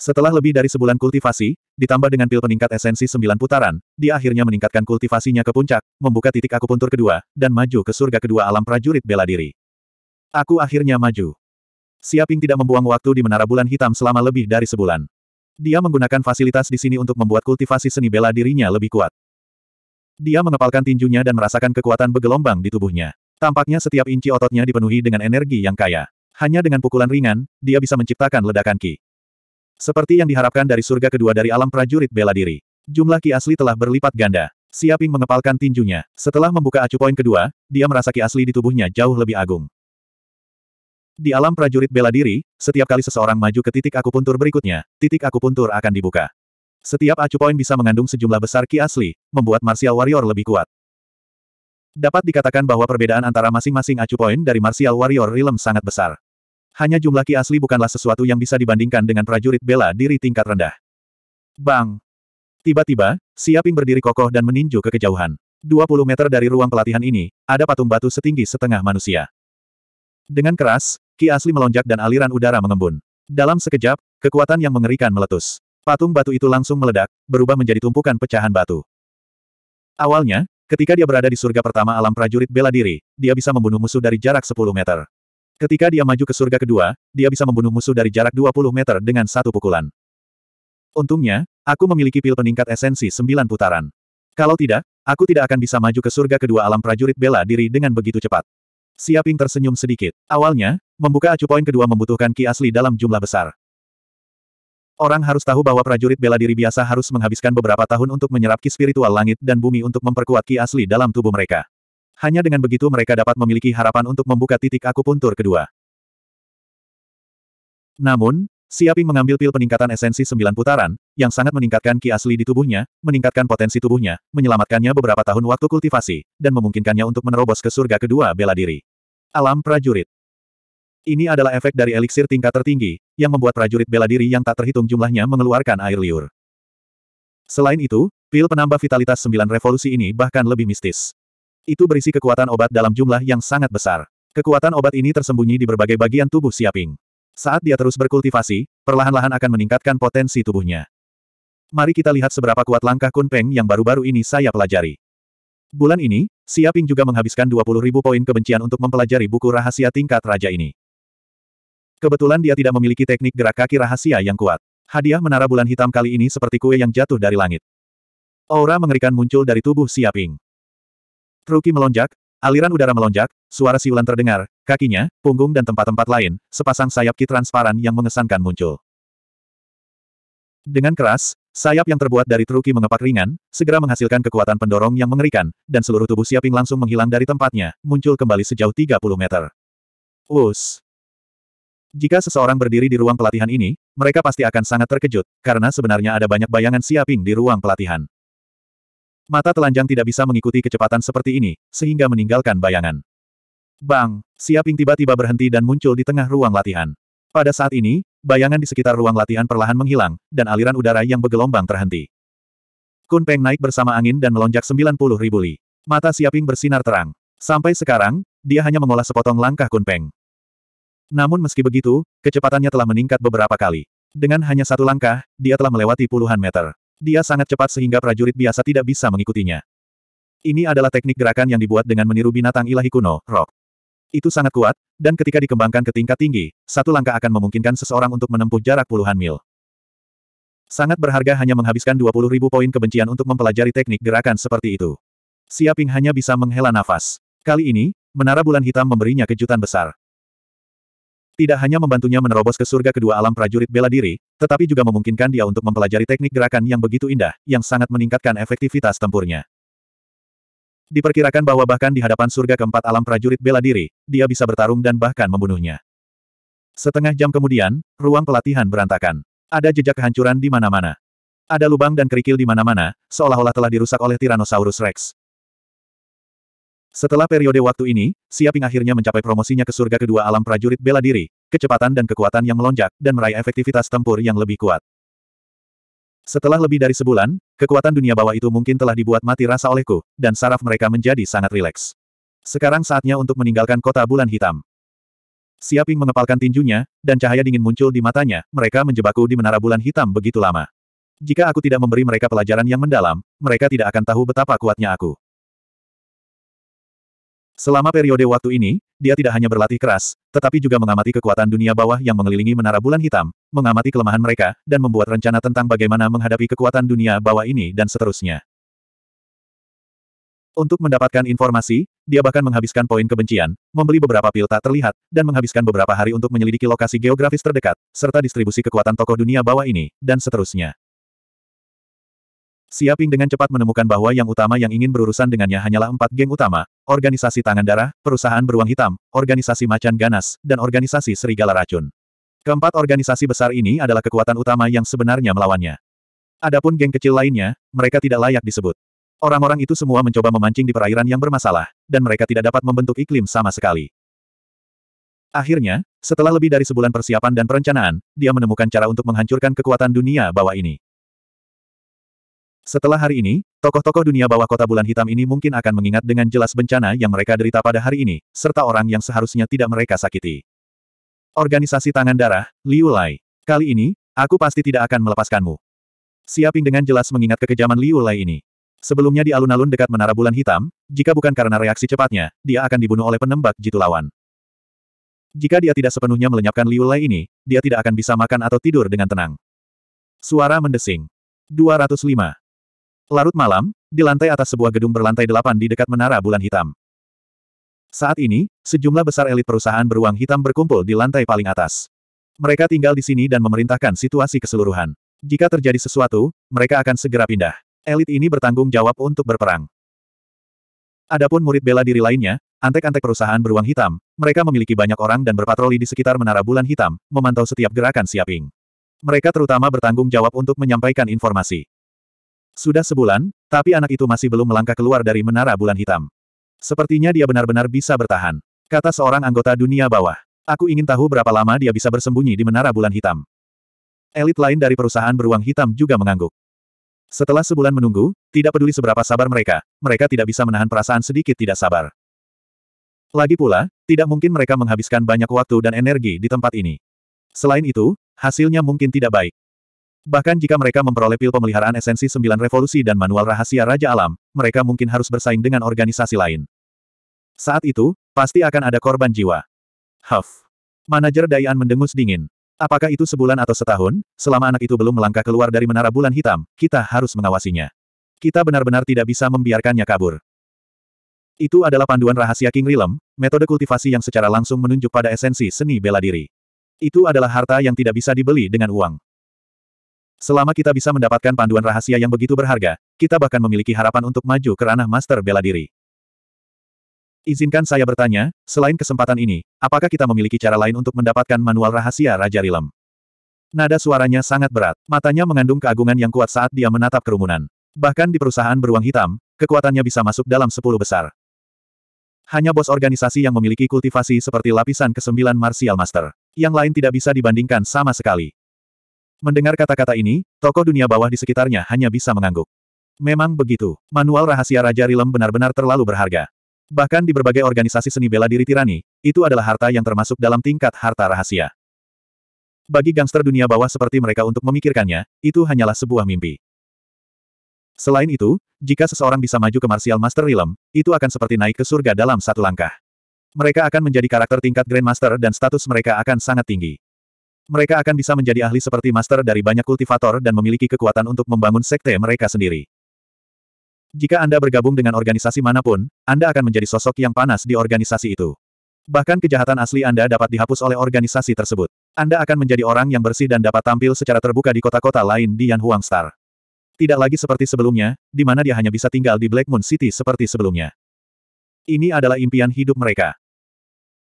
Setelah lebih dari sebulan kultivasi, ditambah dengan pil peningkat esensi sembilan putaran, dia akhirnya meningkatkan kultivasinya ke puncak, membuka titik aku puntur kedua, dan maju ke surga kedua alam prajurit bela diri. Aku akhirnya maju. Siaping tidak membuang waktu di Menara Bulan Hitam selama lebih dari sebulan. Dia menggunakan fasilitas di sini untuk membuat kultivasi seni bela dirinya lebih kuat. Dia mengepalkan tinjunya dan merasakan kekuatan bergelombang di tubuhnya. Tampaknya setiap inci ototnya dipenuhi dengan energi yang kaya. Hanya dengan pukulan ringan, dia bisa menciptakan ledakan ki. Seperti yang diharapkan dari surga kedua dari alam prajurit bela diri. Jumlah ki asli telah berlipat ganda. Siaping mengepalkan tinjunya. Setelah membuka acu poin kedua, dia merasa ki asli di tubuhnya jauh lebih agung. Di alam prajurit bela diri, setiap kali seseorang maju ke titik akupuntur berikutnya, titik akupuntur akan dibuka. Setiap acu poin bisa mengandung sejumlah besar ki asli, membuat Martial Warrior lebih kuat. Dapat dikatakan bahwa perbedaan antara masing-masing acu poin dari Martial Warrior Realm sangat besar. Hanya jumlah ki asli bukanlah sesuatu yang bisa dibandingkan dengan prajurit bela diri tingkat rendah. Bang! Tiba-tiba, Siaping berdiri kokoh dan meninju ke kejauhan. 20 meter dari ruang pelatihan ini, ada patung batu setinggi setengah manusia. Dengan keras, Ki asli melonjak dan aliran udara mengembun. Dalam sekejap, kekuatan yang mengerikan meletus. Patung batu itu langsung meledak, berubah menjadi tumpukan pecahan batu. Awalnya, ketika dia berada di surga pertama alam prajurit bela diri, dia bisa membunuh musuh dari jarak 10 meter. Ketika dia maju ke surga kedua, dia bisa membunuh musuh dari jarak 20 meter dengan satu pukulan. Untungnya, aku memiliki pil peningkat esensi 9 putaran. Kalau tidak, aku tidak akan bisa maju ke surga kedua alam prajurit bela diri dengan begitu cepat. Siaping tersenyum sedikit. Awalnya, Membuka acu poin kedua membutuhkan ki asli dalam jumlah besar. Orang harus tahu bahwa prajurit bela diri biasa harus menghabiskan beberapa tahun untuk menyerap ki spiritual langit dan bumi untuk memperkuat ki asli dalam tubuh mereka. Hanya dengan begitu mereka dapat memiliki harapan untuk membuka titik akupuntur kedua. Namun, siapi mengambil pil peningkatan esensi sembilan putaran, yang sangat meningkatkan ki asli di tubuhnya, meningkatkan potensi tubuhnya, menyelamatkannya beberapa tahun waktu kultivasi, dan memungkinkannya untuk menerobos ke surga kedua bela diri. Alam prajurit. Ini adalah efek dari eliksir tingkat tertinggi, yang membuat prajurit bela diri yang tak terhitung jumlahnya mengeluarkan air liur. Selain itu, pil penambah vitalitas sembilan revolusi ini bahkan lebih mistis. Itu berisi kekuatan obat dalam jumlah yang sangat besar. Kekuatan obat ini tersembunyi di berbagai bagian tubuh Siaping. Saat dia terus berkultivasi, perlahan-lahan akan meningkatkan potensi tubuhnya. Mari kita lihat seberapa kuat langkah Kunpeng yang baru-baru ini saya pelajari. Bulan ini, Siaping juga menghabiskan 20.000 poin kebencian untuk mempelajari buku rahasia tingkat raja ini. Kebetulan dia tidak memiliki teknik gerak kaki rahasia yang kuat. Hadiah menara bulan hitam kali ini seperti kue yang jatuh dari langit. Aura mengerikan muncul dari tubuh Siaping. Truki melonjak, aliran udara melonjak, suara siulan terdengar, kakinya, punggung dan tempat-tempat lain, sepasang sayap ki transparan yang mengesankan muncul. Dengan keras, sayap yang terbuat dari Truki mengepak ringan, segera menghasilkan kekuatan pendorong yang mengerikan, dan seluruh tubuh Siaping langsung menghilang dari tempatnya, muncul kembali sejauh 30 meter. Us! Jika seseorang berdiri di ruang pelatihan ini, mereka pasti akan sangat terkejut, karena sebenarnya ada banyak bayangan siaping di ruang pelatihan. Mata telanjang tidak bisa mengikuti kecepatan seperti ini, sehingga meninggalkan bayangan. Bang! Siaping tiba-tiba berhenti dan muncul di tengah ruang latihan. Pada saat ini, bayangan di sekitar ruang latihan perlahan menghilang, dan aliran udara yang bergelombang terhenti. Kun Peng naik bersama angin dan melonjak 90 ribu li. Mata Siaping bersinar terang. Sampai sekarang, dia hanya mengolah sepotong langkah Kun Peng. Namun meski begitu, kecepatannya telah meningkat beberapa kali. Dengan hanya satu langkah, dia telah melewati puluhan meter. Dia sangat cepat sehingga prajurit biasa tidak bisa mengikutinya. Ini adalah teknik gerakan yang dibuat dengan meniru binatang ilahi kuno, rock. Itu sangat kuat, dan ketika dikembangkan ke tingkat tinggi, satu langkah akan memungkinkan seseorang untuk menempuh jarak puluhan mil. Sangat berharga hanya menghabiskan 20 ribu poin kebencian untuk mempelajari teknik gerakan seperti itu. Siaping hanya bisa menghela nafas. Kali ini, Menara Bulan Hitam memberinya kejutan besar. Tidak hanya membantunya menerobos ke surga kedua alam prajurit bela diri, tetapi juga memungkinkan dia untuk mempelajari teknik gerakan yang begitu indah, yang sangat meningkatkan efektivitas tempurnya. Diperkirakan bahwa bahkan di hadapan surga keempat alam prajurit bela diri, dia bisa bertarung dan bahkan membunuhnya. Setengah jam kemudian, ruang pelatihan berantakan. Ada jejak kehancuran di mana-mana. Ada lubang dan kerikil di mana-mana, seolah-olah telah dirusak oleh Tyrannosaurus Rex. Setelah periode waktu ini, Siaping akhirnya mencapai promosinya ke surga kedua alam prajurit bela diri, kecepatan dan kekuatan yang melonjak, dan meraih efektivitas tempur yang lebih kuat. Setelah lebih dari sebulan, kekuatan dunia bawah itu mungkin telah dibuat mati rasa olehku, dan saraf mereka menjadi sangat rileks. Sekarang saatnya untuk meninggalkan kota bulan hitam. Siaping mengepalkan tinjunya, dan cahaya dingin muncul di matanya, mereka menjebakku di menara bulan hitam begitu lama. Jika aku tidak memberi mereka pelajaran yang mendalam, mereka tidak akan tahu betapa kuatnya aku. Selama periode waktu ini, dia tidak hanya berlatih keras, tetapi juga mengamati kekuatan dunia bawah yang mengelilingi menara bulan hitam, mengamati kelemahan mereka, dan membuat rencana tentang bagaimana menghadapi kekuatan dunia bawah ini dan seterusnya. Untuk mendapatkan informasi, dia bahkan menghabiskan poin kebencian, membeli beberapa pil tak terlihat, dan menghabiskan beberapa hari untuk menyelidiki lokasi geografis terdekat, serta distribusi kekuatan tokoh dunia bawah ini, dan seterusnya. Siaping dengan cepat menemukan bahwa yang utama yang ingin berurusan dengannya hanyalah empat geng utama, organisasi Tangan Darah, Perusahaan Beruang Hitam, Organisasi Macan Ganas, dan Organisasi Serigala Racun. Keempat organisasi besar ini adalah kekuatan utama yang sebenarnya melawannya. Adapun geng kecil lainnya, mereka tidak layak disebut. Orang-orang itu semua mencoba memancing di perairan yang bermasalah, dan mereka tidak dapat membentuk iklim sama sekali. Akhirnya, setelah lebih dari sebulan persiapan dan perencanaan, dia menemukan cara untuk menghancurkan kekuatan dunia bawah ini. Setelah hari ini, tokoh-tokoh dunia bawah kota bulan hitam ini mungkin akan mengingat dengan jelas bencana yang mereka derita pada hari ini, serta orang yang seharusnya tidak mereka sakiti. Organisasi Tangan Darah, Liu Lai. Kali ini, aku pasti tidak akan melepaskanmu. Siaping dengan jelas mengingat kekejaman Liu Lai ini. Sebelumnya di alun-alun dekat Menara Bulan Hitam, jika bukan karena reaksi cepatnya, dia akan dibunuh oleh penembak jitu lawan. Jika dia tidak sepenuhnya melenyapkan Liu Lai ini, dia tidak akan bisa makan atau tidur dengan tenang. Suara mendesing. 205. Larut malam, di lantai atas sebuah gedung berlantai delapan di dekat Menara Bulan Hitam. Saat ini, sejumlah besar elit perusahaan beruang hitam berkumpul di lantai paling atas. Mereka tinggal di sini dan memerintahkan situasi keseluruhan. Jika terjadi sesuatu, mereka akan segera pindah. Elit ini bertanggung jawab untuk berperang. Adapun murid bela diri lainnya, antek-antek perusahaan beruang hitam, mereka memiliki banyak orang dan berpatroli di sekitar Menara Bulan Hitam, memantau setiap gerakan Siaping. Mereka terutama bertanggung jawab untuk menyampaikan informasi. Sudah sebulan, tapi anak itu masih belum melangkah keluar dari menara bulan hitam. Sepertinya dia benar-benar bisa bertahan. Kata seorang anggota dunia bawah. Aku ingin tahu berapa lama dia bisa bersembunyi di menara bulan hitam. Elit lain dari perusahaan beruang hitam juga mengangguk. Setelah sebulan menunggu, tidak peduli seberapa sabar mereka, mereka tidak bisa menahan perasaan sedikit tidak sabar. Lagi pula, tidak mungkin mereka menghabiskan banyak waktu dan energi di tempat ini. Selain itu, hasilnya mungkin tidak baik. Bahkan jika mereka memperoleh pil pemeliharaan esensi sembilan revolusi dan manual rahasia Raja Alam, mereka mungkin harus bersaing dengan organisasi lain. Saat itu, pasti akan ada korban jiwa. Huff. Manajer Dayan mendengus dingin. Apakah itu sebulan atau setahun, selama anak itu belum melangkah keluar dari menara bulan hitam, kita harus mengawasinya. Kita benar-benar tidak bisa membiarkannya kabur. Itu adalah panduan rahasia King Rilem, metode kultivasi yang secara langsung menunjuk pada esensi seni bela diri. Itu adalah harta yang tidak bisa dibeli dengan uang. Selama kita bisa mendapatkan panduan rahasia yang begitu berharga, kita bahkan memiliki harapan untuk maju ke ranah master bela diri. Izinkan saya bertanya, selain kesempatan ini, apakah kita memiliki cara lain untuk mendapatkan manual rahasia Raja Rilem? Nada suaranya sangat berat, matanya mengandung keagungan yang kuat saat dia menatap kerumunan. Bahkan di perusahaan beruang hitam, kekuatannya bisa masuk dalam sepuluh besar. Hanya bos organisasi yang memiliki kultivasi seperti lapisan ke-9 Martial Master. Yang lain tidak bisa dibandingkan sama sekali. Mendengar kata-kata ini, tokoh dunia bawah di sekitarnya hanya bisa mengangguk. Memang begitu, manual rahasia Raja Rilem benar-benar terlalu berharga. Bahkan di berbagai organisasi seni bela diri tirani, itu adalah harta yang termasuk dalam tingkat harta rahasia. Bagi gangster dunia bawah seperti mereka untuk memikirkannya, itu hanyalah sebuah mimpi. Selain itu, jika seseorang bisa maju ke Martial Master Rilem, itu akan seperti naik ke surga dalam satu langkah. Mereka akan menjadi karakter tingkat Grandmaster dan status mereka akan sangat tinggi. Mereka akan bisa menjadi ahli seperti master dari banyak kultivator dan memiliki kekuatan untuk membangun sekte mereka sendiri. Jika Anda bergabung dengan organisasi manapun, Anda akan menjadi sosok yang panas di organisasi itu. Bahkan kejahatan asli Anda dapat dihapus oleh organisasi tersebut. Anda akan menjadi orang yang bersih dan dapat tampil secara terbuka di kota-kota lain di Yanhuang Star. Tidak lagi seperti sebelumnya, di mana dia hanya bisa tinggal di Black Moon City seperti sebelumnya. Ini adalah impian hidup mereka.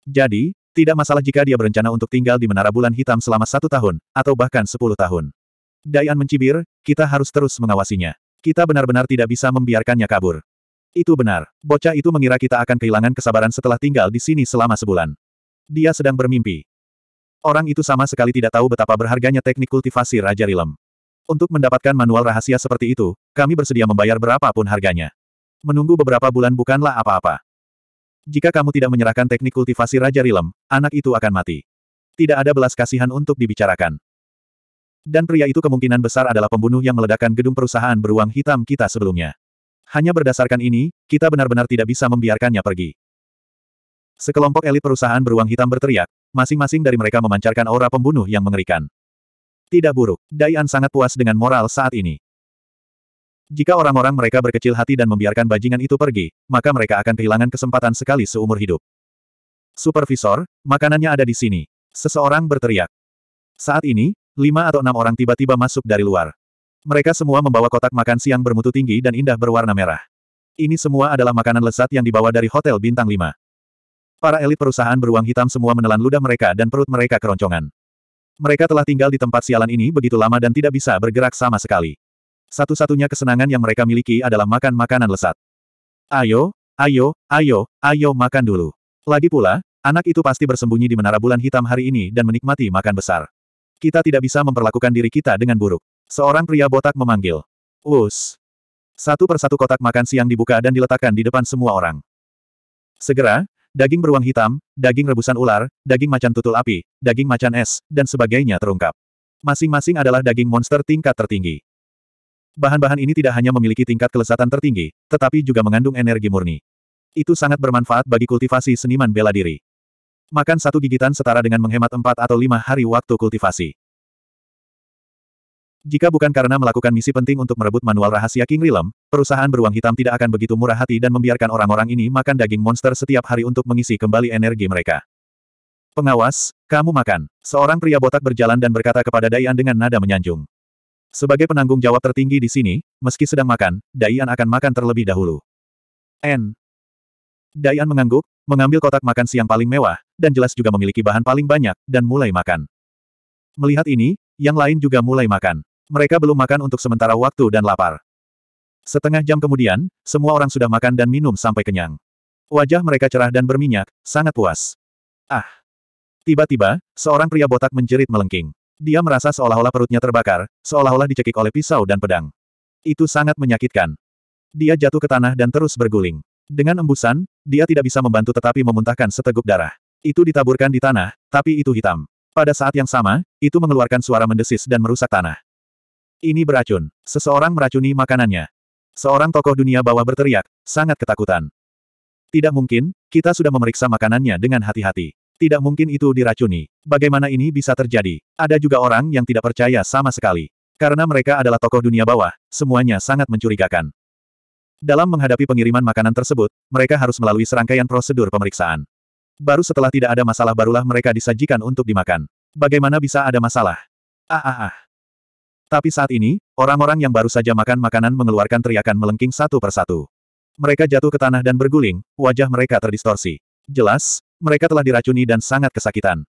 Jadi, tidak masalah jika dia berencana untuk tinggal di Menara Bulan Hitam selama satu tahun, atau bahkan sepuluh tahun. Dayan mencibir, kita harus terus mengawasinya. Kita benar-benar tidak bisa membiarkannya kabur. Itu benar. Bocah itu mengira kita akan kehilangan kesabaran setelah tinggal di sini selama sebulan. Dia sedang bermimpi. Orang itu sama sekali tidak tahu betapa berharganya teknik kultivasi Raja Rilem. Untuk mendapatkan manual rahasia seperti itu, kami bersedia membayar berapapun harganya. Menunggu beberapa bulan bukanlah apa-apa. Jika kamu tidak menyerahkan teknik kultivasi Raja Rilem, anak itu akan mati. Tidak ada belas kasihan untuk dibicarakan. Dan pria itu kemungkinan besar adalah pembunuh yang meledakkan gedung perusahaan beruang hitam kita sebelumnya. Hanya berdasarkan ini, kita benar-benar tidak bisa membiarkannya pergi. Sekelompok elit perusahaan beruang hitam berteriak, masing-masing dari mereka memancarkan aura pembunuh yang mengerikan. Tidak buruk, Dayan sangat puas dengan moral saat ini. Jika orang-orang mereka berkecil hati dan membiarkan bajingan itu pergi, maka mereka akan kehilangan kesempatan sekali seumur hidup. Supervisor, makanannya ada di sini. Seseorang berteriak. Saat ini, lima atau enam orang tiba-tiba masuk dari luar. Mereka semua membawa kotak makan siang bermutu tinggi dan indah berwarna merah. Ini semua adalah makanan lezat yang dibawa dari Hotel Bintang 5. Para elit perusahaan beruang hitam semua menelan ludah mereka dan perut mereka keroncongan. Mereka telah tinggal di tempat sialan ini begitu lama dan tidak bisa bergerak sama sekali. Satu-satunya kesenangan yang mereka miliki adalah makan makanan lesat. Ayo, ayo, ayo, ayo makan dulu. Lagi pula, anak itu pasti bersembunyi di menara bulan hitam hari ini dan menikmati makan besar. Kita tidak bisa memperlakukan diri kita dengan buruk. Seorang pria botak memanggil. Us. Satu persatu kotak makan siang dibuka dan diletakkan di depan semua orang. Segera, daging beruang hitam, daging rebusan ular, daging macan tutul api, daging macan es, dan sebagainya terungkap. Masing-masing adalah daging monster tingkat tertinggi. Bahan-bahan ini tidak hanya memiliki tingkat kelezatan tertinggi, tetapi juga mengandung energi murni. Itu sangat bermanfaat bagi kultivasi seniman bela diri. Makan satu gigitan setara dengan menghemat empat atau lima hari waktu kultivasi. Jika bukan karena melakukan misi penting untuk merebut manual rahasia King Realm, perusahaan beruang hitam tidak akan begitu murah hati dan membiarkan orang-orang ini makan daging monster setiap hari untuk mengisi kembali energi mereka. Pengawas, kamu makan. Seorang pria botak berjalan dan berkata kepada Dayan dengan nada menyanjung. Sebagai penanggung jawab tertinggi di sini, meski sedang makan, Daian akan makan terlebih dahulu. N. Daian mengangguk, mengambil kotak makan siang paling mewah, dan jelas juga memiliki bahan paling banyak, dan mulai makan. Melihat ini, yang lain juga mulai makan. Mereka belum makan untuk sementara waktu dan lapar. Setengah jam kemudian, semua orang sudah makan dan minum sampai kenyang. Wajah mereka cerah dan berminyak, sangat puas. Ah! Tiba-tiba, seorang pria botak menjerit melengking. Dia merasa seolah-olah perutnya terbakar, seolah-olah dicekik oleh pisau dan pedang. Itu sangat menyakitkan. Dia jatuh ke tanah dan terus berguling. Dengan embusan, dia tidak bisa membantu tetapi memuntahkan seteguk darah. Itu ditaburkan di tanah, tapi itu hitam. Pada saat yang sama, itu mengeluarkan suara mendesis dan merusak tanah. Ini beracun. Seseorang meracuni makanannya. Seorang tokoh dunia bawah berteriak, sangat ketakutan. Tidak mungkin, kita sudah memeriksa makanannya dengan hati-hati. Tidak mungkin itu diracuni. Bagaimana ini bisa terjadi? Ada juga orang yang tidak percaya sama sekali. Karena mereka adalah tokoh dunia bawah, semuanya sangat mencurigakan. Dalam menghadapi pengiriman makanan tersebut, mereka harus melalui serangkaian prosedur pemeriksaan. Baru setelah tidak ada masalah barulah mereka disajikan untuk dimakan. Bagaimana bisa ada masalah? Ah ah ah. Tapi saat ini, orang-orang yang baru saja makan makanan mengeluarkan teriakan melengking satu persatu. Mereka jatuh ke tanah dan berguling, wajah mereka terdistorsi. Jelas, mereka telah diracuni dan sangat kesakitan.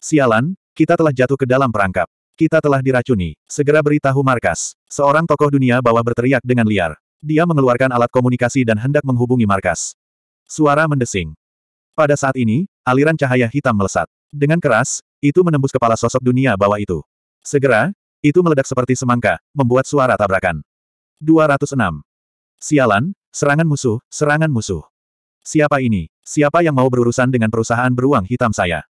Sialan, kita telah jatuh ke dalam perangkap. Kita telah diracuni. Segera beritahu markas. Seorang tokoh dunia bawah berteriak dengan liar. Dia mengeluarkan alat komunikasi dan hendak menghubungi markas. Suara mendesing. Pada saat ini, aliran cahaya hitam melesat. Dengan keras, itu menembus kepala sosok dunia bawah itu. Segera, itu meledak seperti semangka, membuat suara tabrakan. 206. Sialan, serangan musuh, serangan musuh. Siapa ini? Siapa yang mau berurusan dengan perusahaan beruang hitam saya?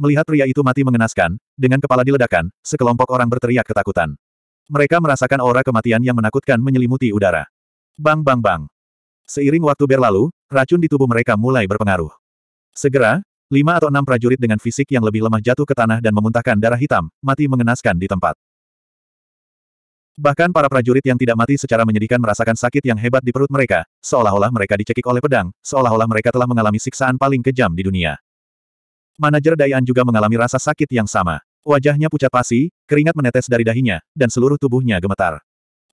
Melihat pria itu mati mengenaskan, dengan kepala diledakkan, sekelompok orang berteriak ketakutan. Mereka merasakan aura kematian yang menakutkan menyelimuti udara. Bang bang bang. Seiring waktu berlalu, racun di tubuh mereka mulai berpengaruh. Segera, lima atau enam prajurit dengan fisik yang lebih lemah jatuh ke tanah dan memuntahkan darah hitam, mati mengenaskan di tempat. Bahkan para prajurit yang tidak mati secara menyedihkan merasakan sakit yang hebat di perut mereka, seolah-olah mereka dicekik oleh pedang, seolah-olah mereka telah mengalami siksaan paling kejam di dunia. Manajer Dayan juga mengalami rasa sakit yang sama. Wajahnya pucat pasi, keringat menetes dari dahinya, dan seluruh tubuhnya gemetar.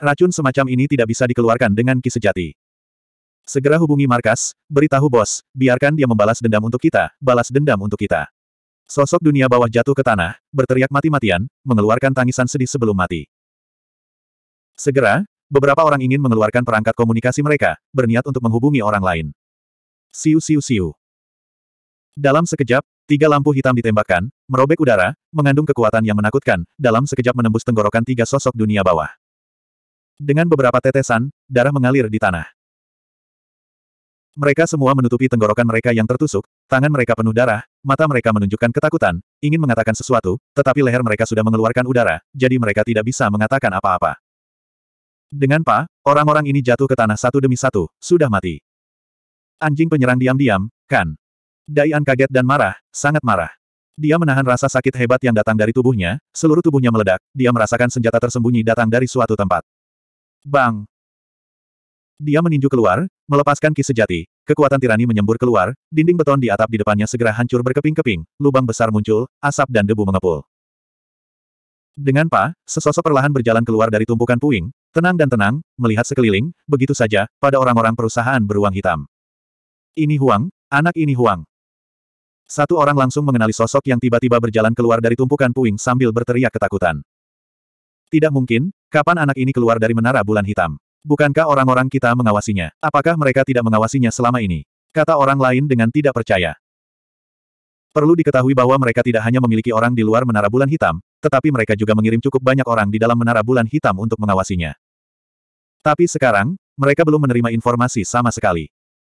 Racun semacam ini tidak bisa dikeluarkan dengan ki sejati. Segera hubungi markas, beritahu bos, biarkan dia membalas dendam untuk kita, balas dendam untuk kita. Sosok dunia bawah jatuh ke tanah, berteriak mati-matian, mengeluarkan tangisan sedih sebelum mati. Segera, beberapa orang ingin mengeluarkan perangkat komunikasi mereka, berniat untuk menghubungi orang lain. Siu siu siu. Dalam sekejap, tiga lampu hitam ditembakkan, merobek udara, mengandung kekuatan yang menakutkan, dalam sekejap menembus tenggorokan tiga sosok dunia bawah. Dengan beberapa tetesan, darah mengalir di tanah. Mereka semua menutupi tenggorokan mereka yang tertusuk, tangan mereka penuh darah, mata mereka menunjukkan ketakutan, ingin mengatakan sesuatu, tetapi leher mereka sudah mengeluarkan udara, jadi mereka tidak bisa mengatakan apa-apa. Dengan pa, orang-orang ini jatuh ke tanah satu demi satu, sudah mati. Anjing penyerang diam-diam, kan? Daian kaget dan marah, sangat marah. Dia menahan rasa sakit hebat yang datang dari tubuhnya, seluruh tubuhnya meledak, dia merasakan senjata tersembunyi datang dari suatu tempat. Bang! Dia meninju keluar, melepaskan ki sejati, kekuatan tirani menyembur keluar, dinding beton di atap di depannya segera hancur berkeping-keping, lubang besar muncul, asap dan debu mengepul. Dengan pa, sesosok perlahan berjalan keluar dari tumpukan puing, Tenang dan tenang, melihat sekeliling, begitu saja, pada orang-orang perusahaan beruang hitam. Ini Huang, anak ini Huang. Satu orang langsung mengenali sosok yang tiba-tiba berjalan keluar dari tumpukan puing sambil berteriak ketakutan. Tidak mungkin, kapan anak ini keluar dari menara bulan hitam? Bukankah orang-orang kita mengawasinya? Apakah mereka tidak mengawasinya selama ini? Kata orang lain dengan tidak percaya. Perlu diketahui bahwa mereka tidak hanya memiliki orang di luar menara bulan hitam, tetapi mereka juga mengirim cukup banyak orang di dalam menara bulan hitam untuk mengawasinya. Tapi sekarang, mereka belum menerima informasi sama sekali.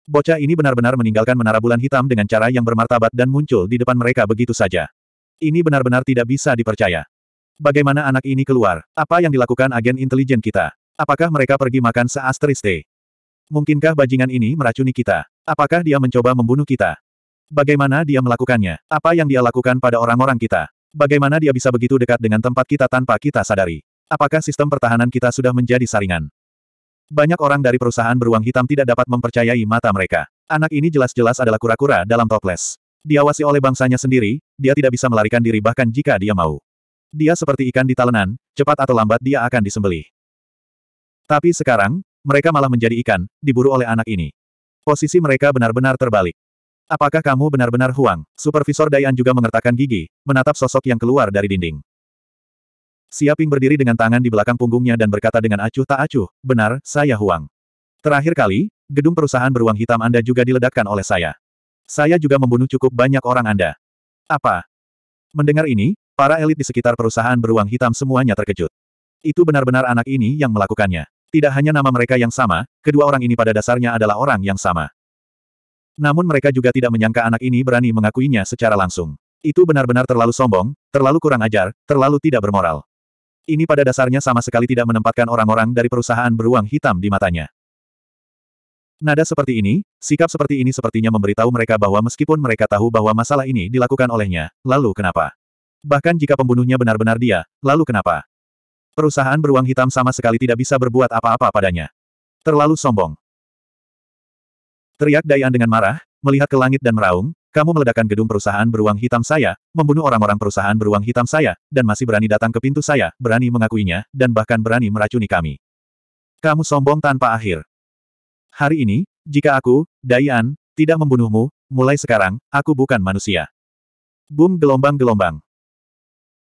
Bocah ini benar-benar meninggalkan menara bulan hitam dengan cara yang bermartabat dan muncul di depan mereka begitu saja. Ini benar-benar tidak bisa dipercaya. Bagaimana anak ini keluar? Apa yang dilakukan agen intelijen kita? Apakah mereka pergi makan seasteris teh? Mungkinkah bajingan ini meracuni kita? Apakah dia mencoba membunuh kita? Bagaimana dia melakukannya? Apa yang dia lakukan pada orang-orang kita? Bagaimana dia bisa begitu dekat dengan tempat kita tanpa kita sadari? Apakah sistem pertahanan kita sudah menjadi saringan? Banyak orang dari perusahaan beruang hitam tidak dapat mempercayai mata mereka. Anak ini jelas-jelas adalah kura-kura dalam toples. Diawasi oleh bangsanya sendiri, dia tidak bisa melarikan diri bahkan jika dia mau. Dia seperti ikan di talenan, cepat atau lambat dia akan disembeli. Tapi sekarang, mereka malah menjadi ikan, diburu oleh anak ini. Posisi mereka benar-benar terbalik. Apakah kamu benar-benar Huang? Supervisor Dayan juga mengertakkan gigi, menatap sosok yang keluar dari dinding. Siaping berdiri dengan tangan di belakang punggungnya dan berkata dengan acuh tak acuh, benar, saya Huang. Terakhir kali, gedung perusahaan beruang hitam Anda juga diledakkan oleh saya. Saya juga membunuh cukup banyak orang Anda. Apa? Mendengar ini, para elit di sekitar perusahaan beruang hitam semuanya terkejut. Itu benar-benar anak ini yang melakukannya. Tidak hanya nama mereka yang sama, kedua orang ini pada dasarnya adalah orang yang sama. Namun mereka juga tidak menyangka anak ini berani mengakuinya secara langsung. Itu benar-benar terlalu sombong, terlalu kurang ajar, terlalu tidak bermoral. Ini pada dasarnya sama sekali tidak menempatkan orang-orang dari perusahaan beruang hitam di matanya. Nada seperti ini, sikap seperti ini sepertinya memberitahu mereka bahwa meskipun mereka tahu bahwa masalah ini dilakukan olehnya, lalu kenapa? Bahkan jika pembunuhnya benar-benar dia, lalu kenapa? Perusahaan beruang hitam sama sekali tidak bisa berbuat apa-apa padanya. Terlalu sombong. Teriak Dayan dengan marah, melihat ke langit dan meraung, kamu meledakkan gedung perusahaan beruang hitam saya, membunuh orang-orang perusahaan beruang hitam saya, dan masih berani datang ke pintu saya, berani mengakuinya, dan bahkan berani meracuni kami. Kamu sombong tanpa akhir. Hari ini, jika aku, Dayan, tidak membunuhmu, mulai sekarang, aku bukan manusia. Boom gelombang-gelombang.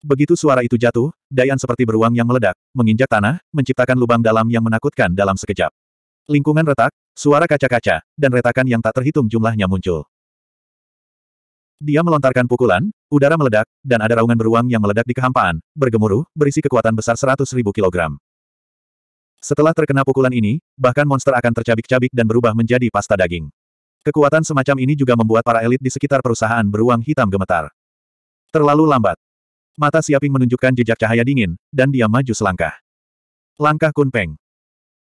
Begitu suara itu jatuh, Dayan seperti beruang yang meledak, menginjak tanah, menciptakan lubang dalam yang menakutkan dalam sekejap. Lingkungan retak, suara kaca-kaca, dan retakan yang tak terhitung jumlahnya muncul. Dia melontarkan pukulan, udara meledak, dan ada raungan beruang yang meledak di kehampaan, bergemuruh, berisi kekuatan besar 100.000 kilogram. Setelah terkena pukulan ini, bahkan monster akan tercabik-cabik dan berubah menjadi pasta daging. Kekuatan semacam ini juga membuat para elit di sekitar perusahaan beruang hitam gemetar. Terlalu lambat. Mata Siaping menunjukkan jejak cahaya dingin, dan dia maju selangkah. Langkah Kunpeng.